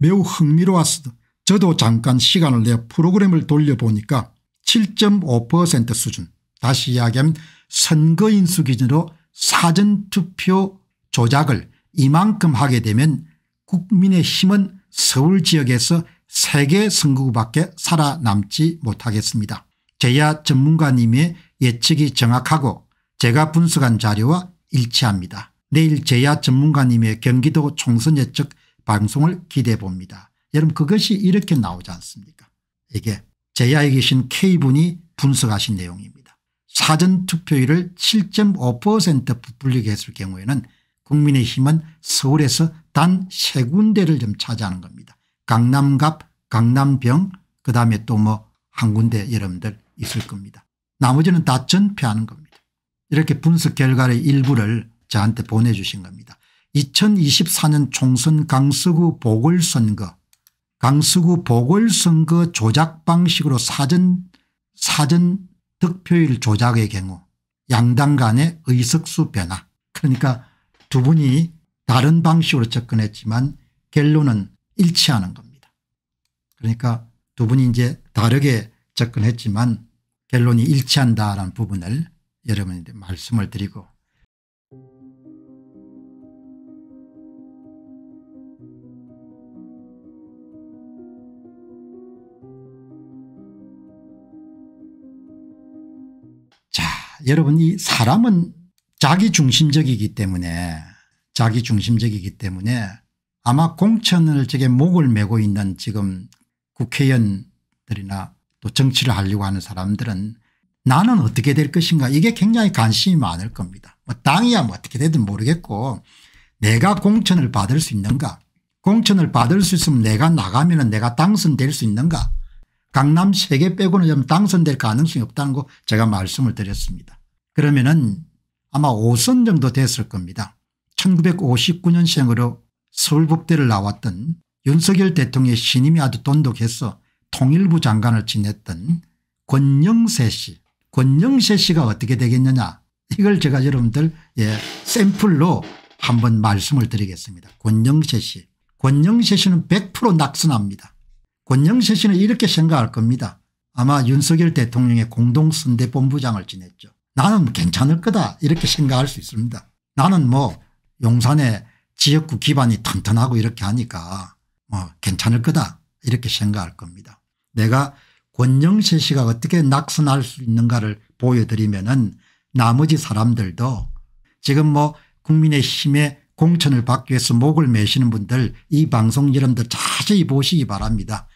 매우 흥미로웠습니 저도 잠깐 시간을 내 프로그램을 돌려보니까 7.5% 수준 다시 이야기하면 선거인수 기준으로 사전투표 조작을 이만큼 하게 되면 국민의힘은 서울 지역에서 세개 선거구밖에 살아남지 못하겠습니다. 제야 전문가님의 예측이 정확하고 제가 분석한 자료와 일치합니다. 내일 제야 전문가님의 경기도 총선 예측 방송을 기대해 봅니다. 여러분 그것이 이렇게 나오지 않습니까 이게 제야에 계신 K분이 분석하신 내용입니다. 사전투표율을 7.5% 부풀리게 했을 경우에는 국민의힘은 서울에서 단3 군데를 좀 차지하는 겁니다. 강남갑 강남병 그다음에 또 뭐 한 군데 여러분들 있을 겁니다. 나머지는 다 전폐하는 겁니다. 이렇게 분석 결과의 일부를 저한테 보내주신 겁니다. 2024년 총선 강서구 보궐선거 강서구 보궐선거 조작 방식으로 사전 사전 득표율 조작의 경우 양당 간의 의석수 변화 그러니까 두 분이 다른 방식으로 접근했지만 결론은 일치하는 겁니다. 그러니까 두 분이 이제 다르게 접근했지만 결론이 일치한다라는 부분을 여러분에게 말씀을 드리고 여러분 이 사람은 자기중심적이기 때문에 자기중심적이기 때문에 아마 공천을 저게 목을 메고 있는 지금 국회의원들이나 또 정치를 하려고 하는 사람들은 나는 어떻게 될 것인가 이게 굉장히 관심이 많을 겁니다. 뭐 당이야 뭐 어떻게 되든 모르겠고 내가 공천을 받을 수 있는가 공천을 받을 수 있으면 내가 나가면 은 내가 당선될 수 있는가 강남 3개 빼고는 좀 당선될 가능성이 없다는 거 제가 말씀을 드렸습니다. 그러면은 아마 5선 정도 됐을 겁니다. 1959년생으로 서울법대를 나왔던 윤석열 대통령의 신임이 아주 돈독해서 통일부 장관을 지냈던 권영세 씨. 권영세 씨가 어떻게 되겠느냐 이걸 제가 여러분들 예, 샘플로 한번 말씀을 드리겠습니다. 권영세 씨. 권영세 씨는 100% 낙선합니다. 권영세 씨는 이렇게 생각할 겁니다. 아마 윤석열 대통령의 공동선대본부장을 지냈죠. 나는 괜찮을 거다 이렇게 생각할 수 있습니다. 나는 뭐 용산에 지역구 기반이 탄탄하고 이렇게 하니까 뭐 괜찮을 거다 이렇게 생각할 겁니다. 내가 권영세 씨가 어떻게 낙선할 수 있는가를 보여드리면 은 나머지 사람들도 지금 뭐국민의힘에 공천을 받기 위해서 목을 매시는 분들 이 방송 여러분들 자세히 보시기 바랍니다.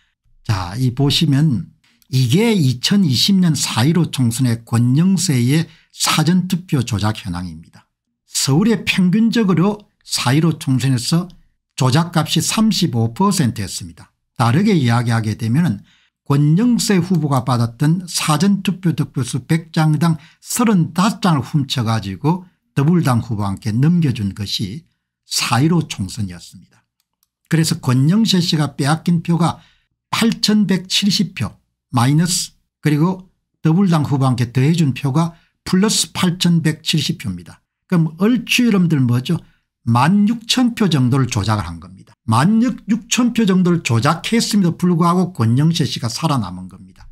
자, 이 보시면 이게 2020년 4.15 총선의 권영세의 사전투표 조작 현황입니다. 서울의 평균적으로 4.15 총선에서 조작값이 35%였습니다. 다르게 이야기하게 되면 권영세 후보가 받았던 사전투표 득표수 100장당 35장을 훔쳐가지고 더불당 후보한테 넘겨준 것이 4.15 총선이었습니다. 그래서 권영세 씨가 빼앗긴 표가 8170표 마이너스 그리고 더블당 후보한테 더해준 표가 플러스 8170표입니다. 그럼 얼추 여러분들 뭐죠 16,000표 정도를 조작을 한 겁니다. 16,000표 정도를 조작했음에도 불구하고 권영세 씨가 살아남은 겁니다.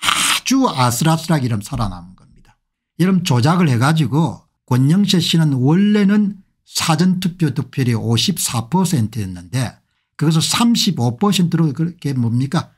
아주 아슬아슬하게 이름 살아남은 겁니다. 이름 조작을 해가지고 권영세 씨는 원래는 사전투표 득표율이 54%였는데 그것을 35%로 그렇게 뭡니까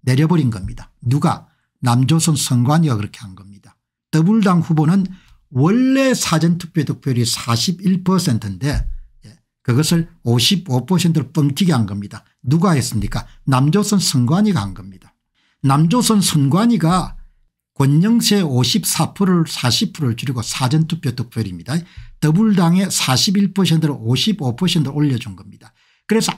내려버린 겁니다. 누가 남조선 선관위가 그렇게 한 겁니다. 더불당 후보는 원래 사전투표 득표율이 41%인데 예, 그것을 55%로 뻥튀기 한 겁니다. 누가 했습니까 남조선 선관위가 한 겁니다. 남조선 선관위가 권영세 54%를 40%를 줄이고 사전투표 득표율입니다. 더불당의 41%를 5 5를 올려준 겁니다. 그래서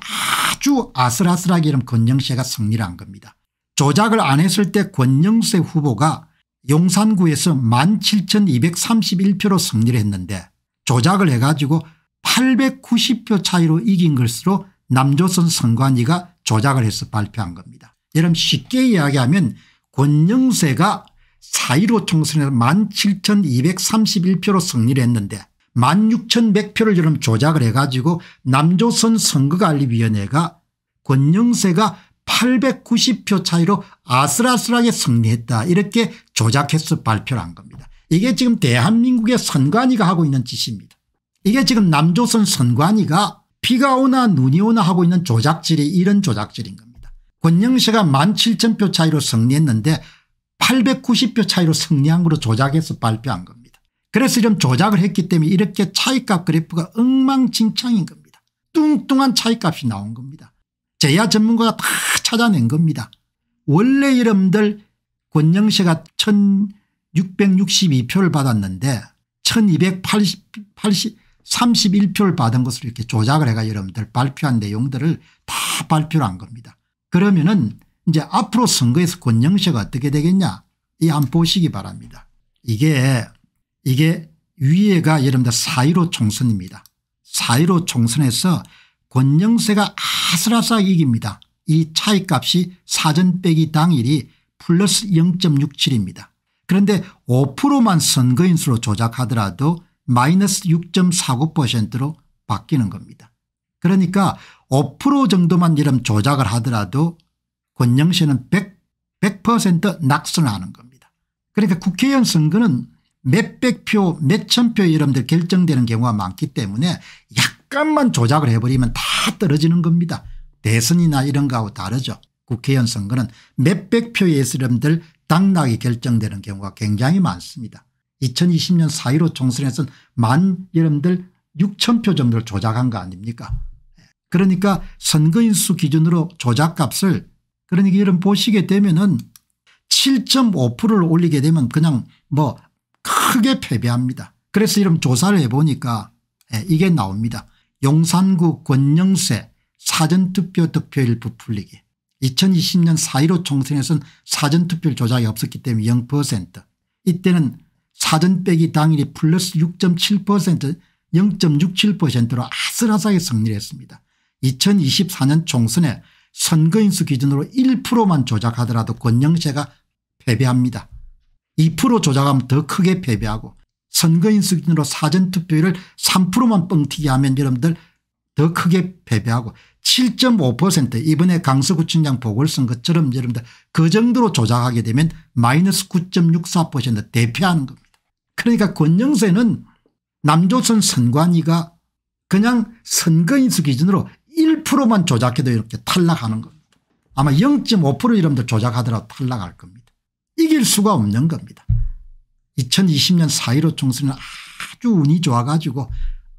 아주 아슬아슬하게 이름 권영세가 승리를 한 겁니다. 조작을 안 했을 때 권영세 후보가 용산구에서 17,231표로 승리를 했는데 조작을 해가지고 890표 차이로 이긴 것으로 남조선 선관위가 조작을 해서 발표한 겁니다. 여러분 쉽게 이야기하면 권영세가 4.15 총선에서 17,231표로 승리를 했는데 16,100표를 여러분 조작을 해가지고 남조선 선거관리위원회가 권영세가 890표 차이로 아슬아슬하게 승리했다 이렇게 조작해서 발표를 한 겁니다. 이게 지금 대한민국의 선관위가 하고 있는 짓입니다. 이게 지금 남조선 선관위가 비가 오나 눈이 오나 하고 있는 조작질이 이런 조작질인 겁니다. 권영세가 17,000표 차이로 승리했는데 890표 차이로 승리한 으로 조작해서 발표한 겁니다. 그래서 이런 조작을 했기 때문에 이렇게 차이값 그래프가 엉망진창인 겁니다. 뚱뚱한 차이값이 나온 겁니다. 제야 전문가가 다 찾아낸 겁니다. 원래 이름들 권영세가 1662표를 받았는데 1280 31표를 받은 것으로 이렇게 조작을 해가 여러분들 발표한 내용들을 다 발표를 한 겁니다. 그러면은 이제 앞으로 선거에서 권영세가 어떻게 되겠냐 이 한번 보시기 바랍니다. 이게 이게 위에가 예를 들어 4.15 총선입니다. 4.15 총선에서 권영세가 아슬아슬하게 이깁니다. 이 차이값이 사전 빼기 당일이 플러스 0.67입니다. 그런데 5%만 선거인수로 조작하더라도 마이너스 6.49%로 바뀌는 겁니다. 그러니까 5% 정도만 이름 조작을 하더라도 권영세는 100, 100 낙선하는 겁니다. 그러니까 국회의원 선거는 몇백 표 몇천 표 이름들 결정되는 경우가 많기 때문에 약간만 조작을 해버리면 다 떨어지는 겁니다. 대선이나 이런 거하고 다르죠. 국회의원 선거는 몇백 표의 이름들 당락이 결정되는 경우가 굉장히 많습니다. 2020년 4.15 총선에서는 만 여러분들 6천 표 정도를 조작한 거 아닙니까 그러니까 선거인수 기준으로 조작값을 그러니까 이런 보시게 되면 은 7.5%를 올리게 되면 그냥 뭐 크게 패배합니다. 그래서 이런 조사를 해보니까 예, 이게 나옵니다. 용산구 권영세 사전투표 득표율 부풀리기 2020년 4.15 총선에서는 사전투표 조작이 없었기 때문에 0% 이때는 사전 빼기 당일이 플러스 6.7% 0.67%로 아슬아슬하게 승리를 했습니다. 2024년 총선에 선거인수 기준으로 1%만 조작하더라도 권영세가 패배합니다. 2% 조작하면 더 크게 패배하고 선거인 수준으로 사전투표율을 3%만 뻥튀기 하면 여러분들 더 크게 패배하고 7.5% 이번에 강서구청장 보궐선거처럼 여러분들 그 정도로 조작하게 되면 마이너스 9.64% 대패하는 겁니다. 그러니까 권영세는 남조선 선관위가 그냥 선거인수 기준으로 1%만 조작해도 이렇게 탈락하는 겁니다. 아마 0.5% 이름들 조작하더라도 탈락할 겁니다. 이길 수가 없는 겁니다. 2020년 4.15 총선은 아주 운이 좋아 가지고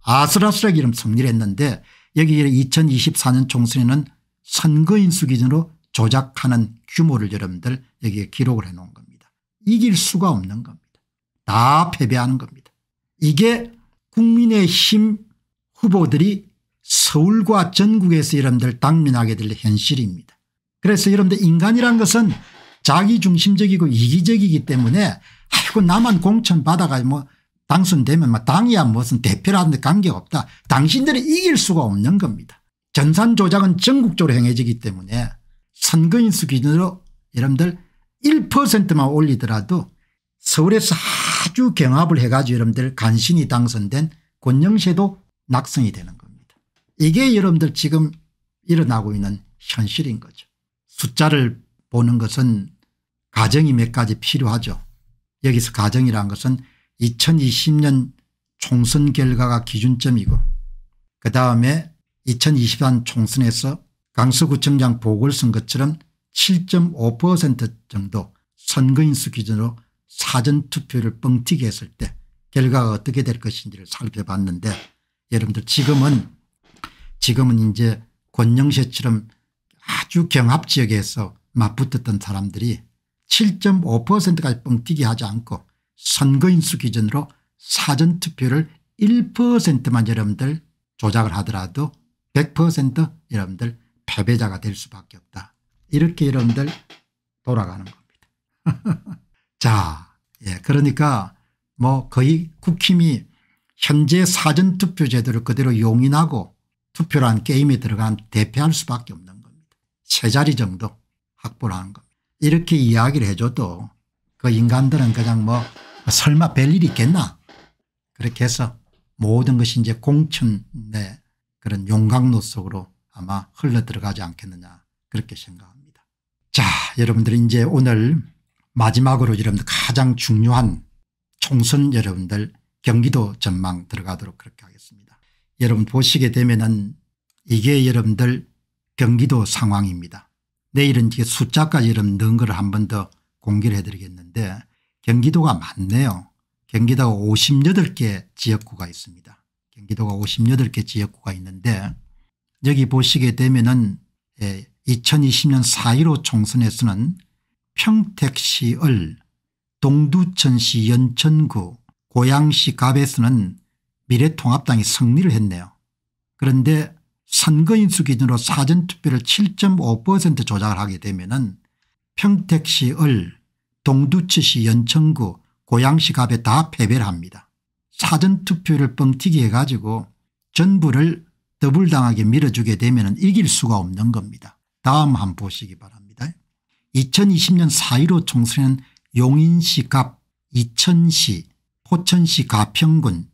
아슬아슬하게 이름 승리를 했는데 여기에 2024년 총선에는 선거인수 기준으로 조작하는 규모를 여러분들 여기에 기록을 해놓은 겁니다. 이길 수가 없는 겁니다. 다 패배하는 겁니다. 이게 국민의힘 후보들이 서울과 전국에서 여러분들 당면하게 될 현실입니다. 그래서 여러분들 인간이란 것은 자기중심적이고 이기적이기 때문에 아이고 나만 공천 받아가 뭐 당선되면 뭐 당이야 무슨 대표라는데 관계없다. 당신들이 이길 수가 없는 겁니다. 전산 조작은 전국적으로 행해지기 때문에 선거인수 기준으로 여러분들 1%만 올리더라도 서울에서 아주 경합을 해가지고 여러분들 간신히 당선된 권영세도 낙선이 되는 겁니다. 이게 여러분들 지금 일어나고 있는 현실인 거죠. 숫자를 보는 것은 가정이 몇 가지 필요하죠. 여기서 가정이라는 것은 2020년 총선 결과가 기준점이고 그다음에 2020년 총선에서 강서구청장 보궐선거처럼 7.5% 정도 선거인수 기준으로 사전투표를 뻥튀기 했을 때 결과가 어떻게 될 것인지를 살펴봤는데 여러분들 지금은 지금은 이제 권영세처럼 아주 경합지역에서 맞붙었던 사람들이 7.5%까지 뻥튀기 하지 않고 선거인수 기준으로 사전투표를 1%만 여러분들 조작을 하더라도 100% 여러분들 패배자가 될 수밖에 없다. 이렇게 여러분들 돌아가는 겁니다. 자, 예, 그러니까 뭐 거의 국힘이 현재 사전투표 제도를 그대로 용인하고 투표란 게임에 들어간 대패할 수밖에 없는 겁니다. 세 자리 정도 확보를 하는 겁니다. 이렇게 이야기를 해줘도 그 인간들은 그냥 뭐 설마 별일 있겠나 그렇게 해서 모든 것이 이제 공천의 그런 용광로 속으로 아마 흘러들어가지 않겠느냐 그렇게 생각합니다. 자 여러분들 이제 오늘 마지막으로 여러분들 가장 중요한 총선 여러분들 경기도 전망 들어가도록 그렇게 하겠습니다. 여러분 보시게 되면은 이게 여러분들 경기도 상황입니다. 내일은 이게 숫자까지 이런 넣은 걸한번 더 공개를 해드리겠는데 경기도가 많네요. 경기도가 58개 지역구가 있습니다. 경기도가 58개 지역구가 있는데 여기 보시게 되면은 2020년 예, 4.15 총선에서는 평택시을 동두천시 연천구 고양시 갑에서는 미래통합당이 승리를 했네요. 그런데 선거인수 기준으로 사전투표를 7.5% 조작을 하게 되면 평택시 을 동두치시 연천구 고양시 갑에 다 패배를 합니다. 사전투표를 뻥튀기 해가지고 전부를 더블당하게 밀어주게 되면 이길 수가 없는 겁니다. 다음 한번 보시기 바랍니다. 2020년 4.15 총선에는 용인시 갑, 이천시, 포천시 가평군,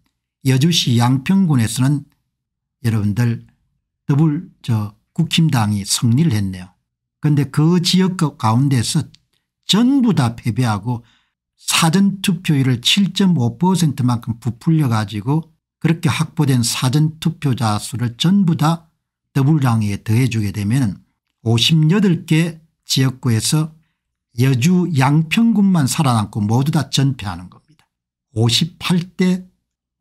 여주시 양평군에서는 여러분들 더불 저 국힘당이 승리를 했네요. 그런데 그 지역 가운데서 전부 다 패배하고 사전투표율을 7.5%만큼 부풀려 가지고 그렇게 확보된 사전투표자 수를 전부 다 더불당에 더해주게 되면 58개 지역구에서 여주 양평군만 살아남고 모두 다 전패하는 겁니다. 58대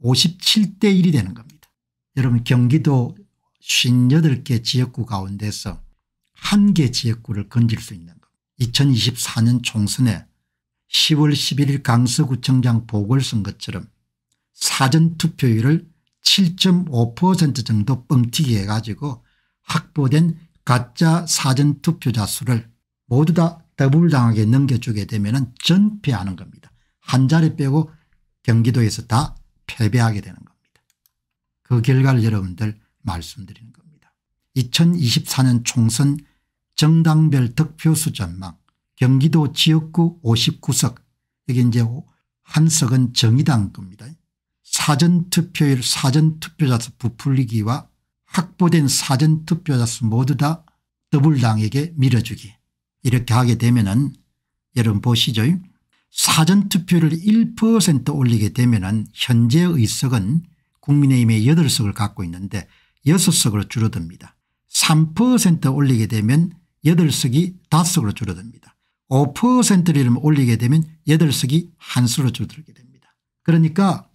57대 1이 되는 겁니다. 여러분 경기도 58개 지역구 가운데서 한 개 지역구를 건질 수 있는 것. 2024년 총선에 10월 11일 강서구청장 보궐선거처럼 사전투표율을 7.5% 정도 뻥튀기 해가지고 확보된 가짜 사전투표자 수를 모두 다 더블당하게 넘겨주게 되면 전패하는 겁니다. 한 자리 빼고 경기도에서 다 패배하게 되는 겁니다. 그 결과를 여러분들 말씀드리는 겁니다. 2024년 총선 정당별 득표수 전망 경기도 지역구 59석 이게 이제 한 석은 정의당 겁니다. 사전투표율 사전투표자 수 부풀리기와 확보된 사전투표자 수 모두 다 더불당에게 밀어주기 이렇게 하게 되면 은 여러분 보시죠. 사전투표를 1% 올리게 되면 은 현재 의석은 국민의힘의 8석을 갖고 있는데 6석으로 줄어듭니다. 3% 올리게 되면 8석이 5석으로 줄어듭니다. 5%를 올리게 되면 8석이 한수로 줄어들게 됩니다. 그러니까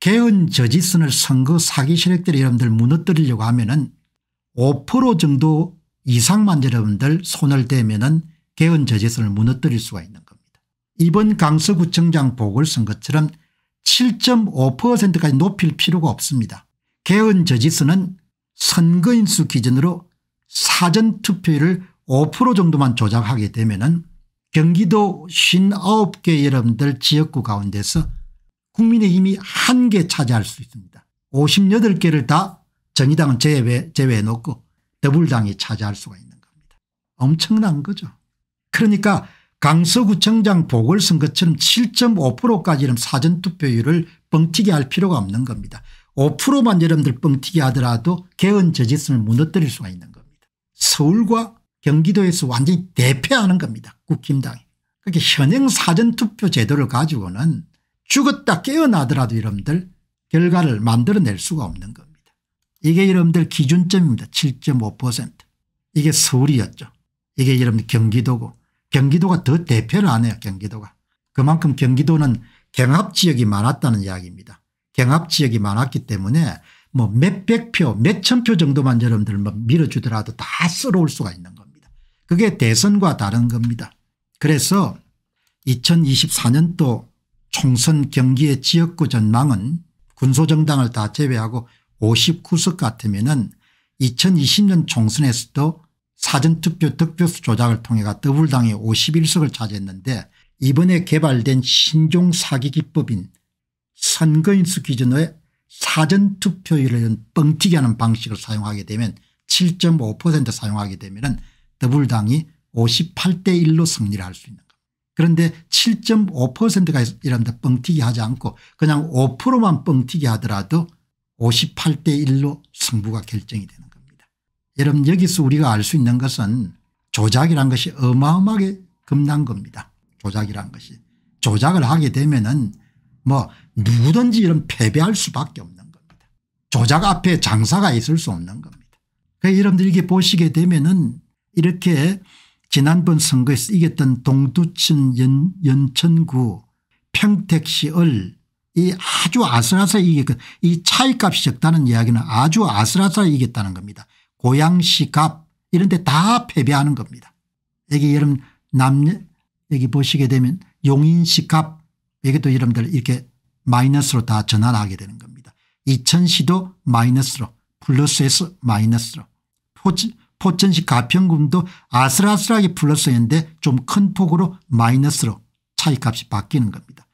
개헌 저지선을 선거 사기 세력들 여러분들 무너뜨리려고 하면 은5% 정도 이상만 여러분들 손을 대면 은 개헌 저지선을 무너뜨릴 수가 있는 겁니다. 이번 강서구청장 보궐선거처럼 7.5%까지 높일 필요가 없습니다. 개헌 저지선은 선거인수 기준으로 사전투표율을 5% 정도만 조작하게 되면 은 경기도 59개 여러분들 지역구 가운데서 국민의힘이 한 개 차지할 수 있습니다. 58개를 다 정의당은 제외, 제외해놓고 더불당이 차지할 수가 있는 겁니다. 엄청난 거죠. 그러니까 강서구청장 보궐선거처럼 7.5%까지는 사전투표율을 뻥튀기 할 필요가 없는 겁니다. 5%만 여러분들 뻥튀기 하더라도 개헌 저지선을 무너뜨릴 수가 있는 겁니다. 서울과 경기도에서 완전히 대패하는 겁니다. 국힘당이. 그렇게 현행 사전투표 제도를 가지고는 죽었다 깨어나더라도 여러분들 결과를 만들어낼 수가 없는 겁니다. 이게 여러분들 기준점입니다. 7.5% 이게 서울이었죠. 이게 여러분 경기도고 경기도가 더 대표를 안 해요 경기도가. 그만큼 경기도는 경합지역이 많았다는 이야기입니다. 경합 지역이 많았기 때문에 뭐 몇백 표 몇천 표 정도만 여러분들 뭐 밀어주더라도 다 쓸어올 수가 있는 겁니다. 그게 대선과 다른 겁니다. 그래서 2024년도 총선 경기의 지역구 전망은 군소정당을 다 제외하고 59석 같으면 은 2020년 총선에서도 사전투표 득표수 조작을 통해가 더불당이 51석을 차지했는데 이번에 개발된 신종 사기 기법인 선거인수 기준으로 사전투표율을 뻥튀기 하는 방식을 사용하게 되면 7.5% 사용하게 되면 더불당이 58대 1로 승리를 할 수 있는 겁니다. 그런데 7.5%가 이런데 뻥튀기 하지 않고 그냥 5%만 뻥튀기 하더라도 58대 1로 승부가 결정이 되는 겁니다. 여러분 여기서 우리가 알 수 있는 것은 조작이란 것이 어마어마하게 겁난 겁니다. 조작이란 것이. 조작을 하게 되면은 뭐 누구든지 이런 패배할 수밖에 없는 겁니다. 조작 앞에 장사가 있을 수 없는 겁니다. 그 여러분들 이게 보시게 되면은 이렇게 지난번 선거에서 이겼던 동두천 연, 연천구 평택시을 이 아주 아슬아슬 이겼고 그 이 차이값이 적다는 이야기는 아주 아슬아슬 이겼다는 겁니다. 고양시 값 이런 데 다 패배하는 겁니다. 여기 여러분 남 여기 보시게 되면 용인시 값 여기도 여러분들 이렇게 마이너스로 다 전환하게 되는 겁니다. 이천시도 마이너스로 플러스에서 마이너스로 포천, 포천시 가평군도 아슬아슬하게 플러스였는데 좀 큰 폭으로 마이너스로 차이값이 바뀌는 겁니다.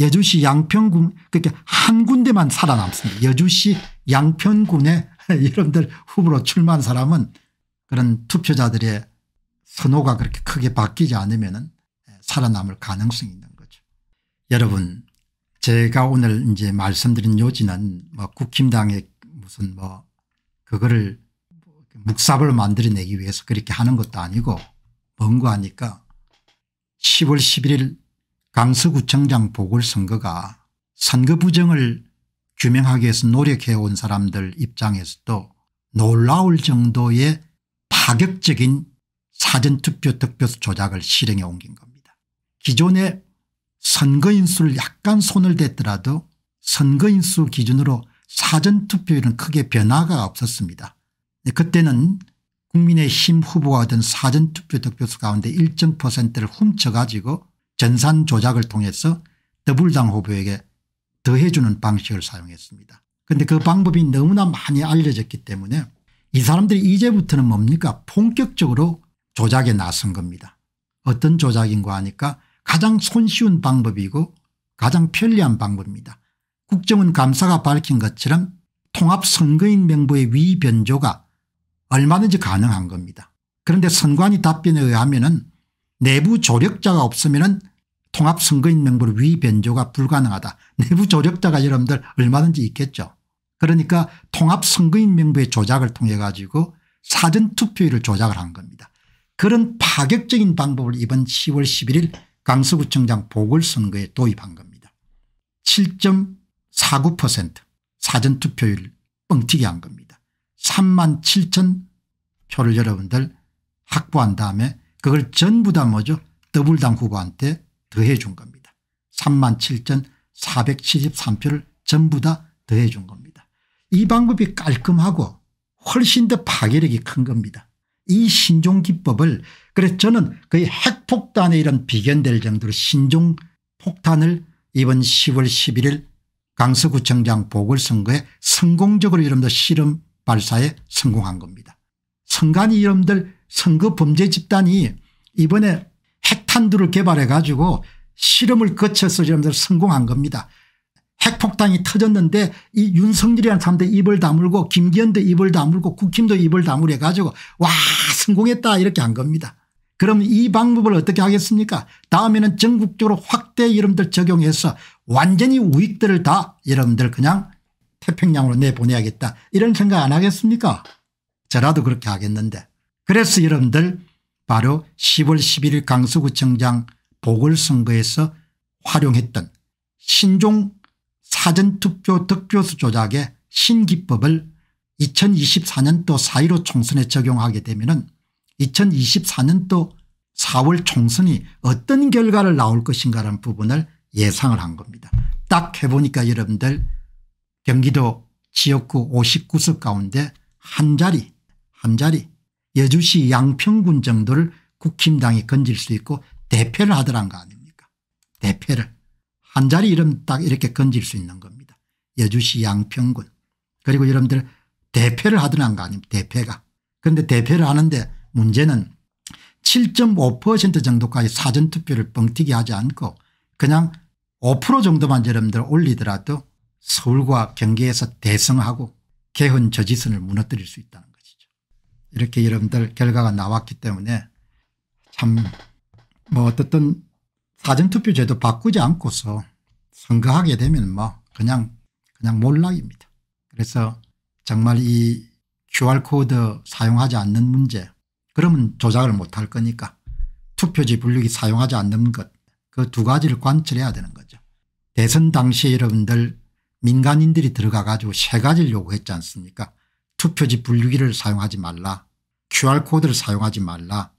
여주시 양평군 그러니까 한 군데만 살아남습니다. 여주시 양평군에 여러분들 후보로 출마한 사람은 그런 투표자들의 선호가 그렇게 크게 바뀌지 않으면 살아남을 가능성이 있는 여러분 제가 오늘 이제 말씀드린 요지는 뭐 국힘당의 무슨 뭐 그거를 묵삽을 만들어내기 위해서 그렇게 하는 것도 아니고 뭔가하니까 10월 11일 강서구청장 보궐선거가 선거 부정을 규명하기 위해서 노력해온 사람들 입장에서도 놀라울 정도의 파격적인 사전투표 득표수 조작을 실행해 옮긴 겁니다. 기존의 선거인수를 약간 손을 댔더라도 선거인수 기준으로 사전투표율은 크게 변화가 없었습니다. 네, 그때는 국민의힘 후보가 얻은 사전투표 득표수 가운데 일정 퍼센트를 훔쳐가지고 전산 조작을 통해서 더불당 후보에게 더해주는 방식을 사용했습니다. 그런데 그 방법이 너무나 많이 알려졌기 때문에 이 사람들이 이제부터는 뭡니까 본격적으로 조작에 나선 겁니다. 어떤 조작인가 하니까 가장 손쉬운 방법이고 가장 편리한 방법입니다. 국정원 감사가 밝힌 것처럼 통합선거인 명부의 위변조가 얼마든지 가능한 겁니다. 그런데 선관위 답변에 의하면 은 내부 조력자가 없으면 은 통합선거인 명부를 위변조가 불가능하다. 내부 조력자가 여러분들 얼마든지 있겠죠. 그러니까 통합선거인 명부의 조작을 통해 가지고 사전투표율을 조작을 한 겁니다. 그런 파격적인 방법을 이번 10월 11일 강서구청장 보궐선거에 도입한 겁니다. 7.49% 사전투표율 뻥튀기 한 겁니다. 3만 7천 표를 여러분들 확보한 다음에 그걸 전부 다 뭐죠 더블당 후보한테 더해 준 겁니다. 3만 7천 473표를 전부 다 더해 준 겁니다. 이 방법이 깔끔하고 훨씬 더 파괴력이 큰 겁니다. 이 신종기법을 그래서 저는 거의 핵폭탄에 이런 비견될 정도로 신종 폭탄을 이번 10월 11일 강서구청장 보궐선거에 성공적으로 이름도 실험 발사에 성공한 겁니다. 선관위 이름들 선거 범죄 집단이 이번에 핵탄두를 개발해 가지고 실험을 거쳐서 이름들 성공한 겁니다. 핵폭탄이 터졌는데 이 윤석열이라는 사람도 입을 다물고 김기현도 입을 다물고 국힘도 입을 다물어 가지고 와 성공했다 이렇게 한 겁니다. 그럼 이 방법을 어떻게 하겠습니까 다음에는 전국적으로 확대 여러분들 적용해서 완전히 우익들을 다 여러분들 그냥 태평양으로 내보내야겠다 이런 생각 안 하겠습니까 저라도 그렇게 하겠는데 그래서 여러분들 바로 10월 11일 강서구청장 보궐선거에서 활용했던 신종 사전투표 득표수 조작의 신기법을 2024년도 4.15 총선에 적용하게 되면 은 2024년도 4월 총선이 어떤 결과를 나올 것인가라는 부분을 예상을 한 겁니다. 딱 해보니까 여러분들 경기도 지역구 59석 가운데 한 자리 한 자리 여주시 양평군 정도를 국힘당이 건질 수 있고 대패를 하더란 거 아닙니까 대패를 한 자리 이름 딱 이렇게 건질 수 있는 겁니다. 여주시 양평군 그리고 여러분들 대패를 하더란 거 아닙니까 대패가 그런데 대패를 하는데 문제는 7.5% 정도까지 사전투표를 뻥튀기 하지 않고 그냥 5% 정도만 여러분들 올리더라도 서울과 경기에서 대성하고 개헌 저지선을 무너뜨릴 수 있다는 것이죠. 이렇게 여러분들 결과가 나왔기 때문에 참 뭐 어떻든 사전투표 제도 바꾸지 않고서 선거하게 되면 뭐 그냥 그냥 몰락입니다. 그래서 정말 이 QR코드 사용하지 않는 문제 그러면 조작을 못할 거니까 투표지 분류기 사용하지 않는 것 그 두 가지를 관철해야 되는 거죠. 대선 당시에 여러분들 민간인들이 들어가 가지고 세 가지를 요구했지 않습니까 투표지 분류기를 사용하지 말라 QR코드를 사용하지 말라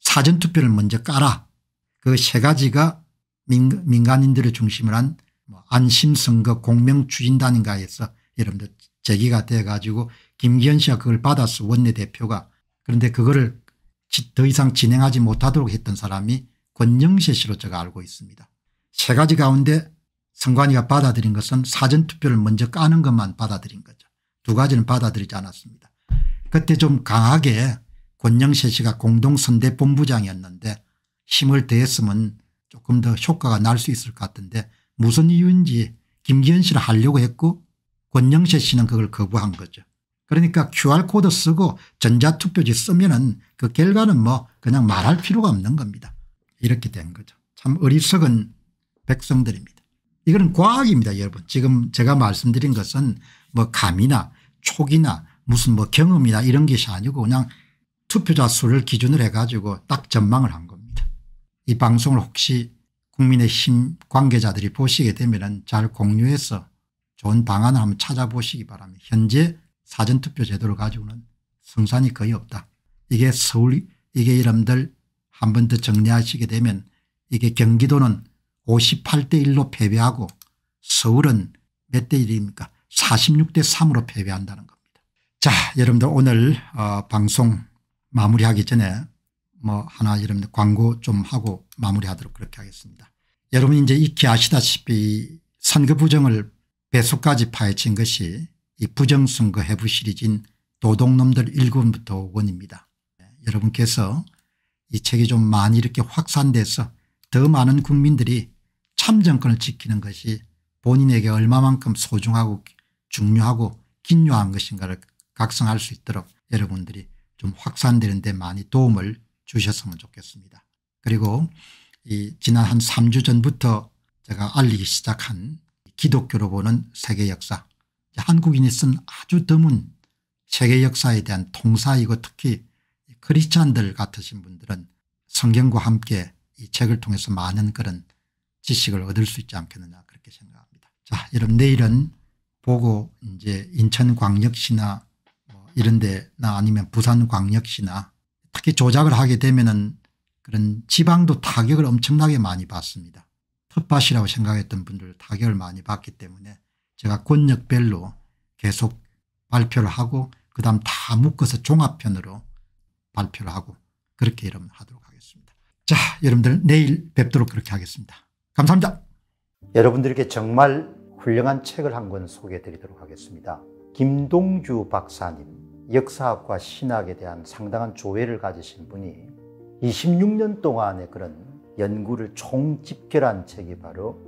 사전투표를 먼저 깔아 그세 가지가 민, 간인들을 중심으로 한 뭐 안심선거 공명추진단인가에서 여러분들 제기가 돼 가지고 김기현 씨가 그걸 받아서 원내대표가 그런데 그거를 더 이상 진행하지 못하도록 했던 사람이 권영세 씨로 제가 알고 있습니다. 세 가지 가운데 선관위가 받아들인 것은 사전투표를 먼저 까는 것만 받아들인 거죠. 두 가지는 받아들이지 않았습니다. 그때 좀 강하게 권영세 씨가 공동선대본부장이었는데 힘을 대했으면 조금 더 효과가 날 수 있을 것 같은데 무슨 이유인지 김기현 씨를 하려고 했고 권영세 씨는 그걸 거부한 거죠. 그러니까 QR코드 쓰고 전자투표지 쓰면은 그 결과는 뭐 그냥 말할 필요가 없는 겁니다. 이렇게 된 거죠. 참 어리석은 백성들입니다. 이거는 과학입니다 여러분. 지금 제가 말씀드린 것은 뭐 감이나 촉이나 무슨 뭐 경험이나 이런 것이 아니고 그냥 투표자 수를 기준으로 해가지고 딱 전망을 한 겁니다. 이 방송을 혹시 국민의힘 관계자들이 보시게 되면 잘 공유해서 좋은 방안을 한번 찾아보시기 바랍니다. 현재 사전투표 제도를 가지고는 승산이 거의 없다. 이게 서울 이게 여러분들 한 번 더 정리하시게 되면 이게 경기도는 58대 1로 패배하고 서울은 몇 대 1입니까 46대 3으로 패배한다는 겁니다. 자 여러분들 오늘 어, 방송 마무리하기 전에 뭐 하나 여러분들 광고 좀 하고 마무리하도록 그렇게 하겠습니다. 여러분 이제 익히 아시다시피 선거 부정을 배수까지 파헤친 것이 이 부정선거 해부 시리즈인 도둑놈들 1권부터 5권입니다. 여러분께서 이 책이 좀 많이 이렇게 확산돼서 더 많은 국민들이 참정권을 지키는 것이 본인에게 얼마만큼 소중하고 중요하고 긴요한 것인가를 각성할 수 있도록 여러분들이 좀 확산되는 데 많이 도움을 주셨으면 좋겠습니다. 그리고 이 지난 한 3주 전부터 제가 알리기 시작한 기독교로 보는 세계 역사 한국인이 쓴 아주 드문 세계 역사에 대한 통사이고 특히 크리스찬들 같으신 분들은 성경과 함께 이 책을 통해서 많은 그런 지식을 얻을 수 있지 않겠느냐 그렇게 생각합니다. 자 여러분 내일은 보고 이제 인천광역시나 뭐 이런 데나 아니면 부산광역시나 특히 조작을 하게 되면은 그런 지방도 타격을 엄청나게 많이 받습니다. 텃밭이라고 생각했던 분들 타격을 많이 받기 때문에 제가 권역별로 계속 발표를 하고 그 다음 다 묶어서 종합편으로 발표를 하고 그렇게 이름 하도록 하겠습니다. 자 여러분들 내일 뵙도록 그렇게 하겠습니다. 감사합니다. 여러분들에 정말 훌륭한 책을 한 권 소개해 드리도록 하겠습니다. 김동주 박사님 역사학과 신학에 대한 상당한 조회를 가지신 분이 26년 동안의 그런 연구를 총집결한 책이 바로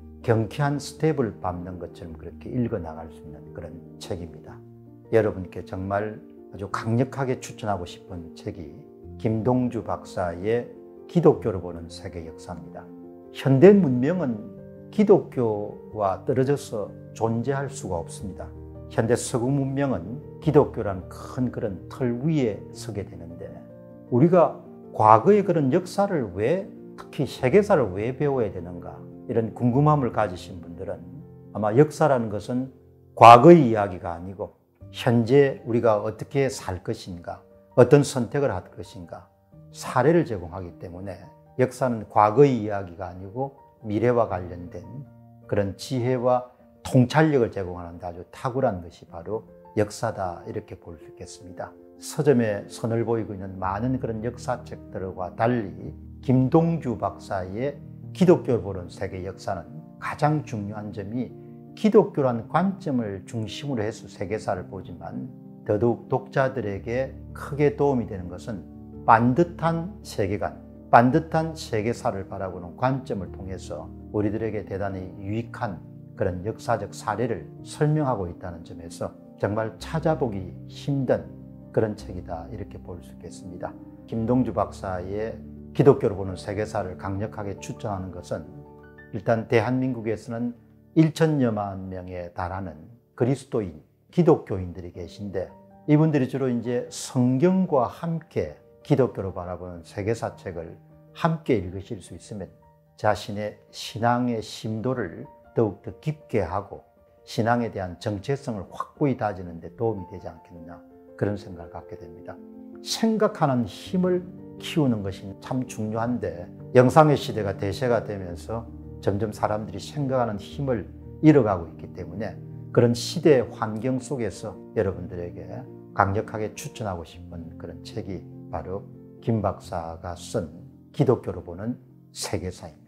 경쾌한 스텝을 밟는 것처럼 그렇게 읽어 나갈 수 있는 그런 책입니다. 여러분께 정말 아주 강력하게 추천하고 싶은 책이 김동주 박사의 기독교로 보는 세계 역사입니다. 현대 문명은 기독교와 떨어져서 존재할 수가 없습니다. 현대 서구 문명은 기독교란 큰 그런 틀 위에 서게 되는데 우리가 과거의 그런 역사를 왜 특히 세계사를 왜 배워야 되는가 이런 궁금함을 가지신 분들은 아마 역사라는 것은 과거의 이야기가 아니고 현재 우리가 어떻게 살 것인가, 어떤 선택을 할 것인가 사례를 제공하기 때문에 역사는 과거의 이야기가 아니고 미래와 관련된 그런 지혜와 통찰력을 제공하는 아주 탁월한 것이 바로 역사다 이렇게 볼 수 있겠습니다. 서점에 선을 보이고 있는 많은 그런 역사책들과 달리 김동주 박사의 기독교를 보는 세계 역사는 가장 중요한 점이 기독교란 관점을 중심으로 해서 세계사를 보지만 더더욱 독자들에게 크게 도움이 되는 것은 반듯한 세계관, 반듯한 세계사를 바라보는 관점을 통해서 우리들에게 대단히 유익한 그런 역사적 사례를 설명하고 있다는 점에서 정말 찾아보기 힘든 그런 책이다 이렇게 볼 수 있겠습니다. 김동주 박사의 기독교로 보는 세계사를 강력하게 추천하는 것은 일단 대한민국에서는 1천여만 명에 달하는 그리스도인, 기독교인들이 계신데 이분들이 주로 이제 성경과 함께 기독교로 바라보는 세계사 책을 함께 읽으실 수 있으면 자신의 신앙의 심도를 더욱 더 깊게 하고 신앙에 대한 정체성을 확고히 다지는 데 도움이 되지 않겠느냐 그런 생각을 갖게 됩니다. 생각하는 힘을 키우는 것이 참 중요한데 영상의 시대가 대세가 되면서 점점 사람들이 생각하는 힘을 잃어가고 있기 때문에 그런 시대의 환경 속에서 여러분들에게 강력하게 추천하고 싶은 그런 책이 바로 김 박사가 쓴 기독교로 보는 세계사입니다.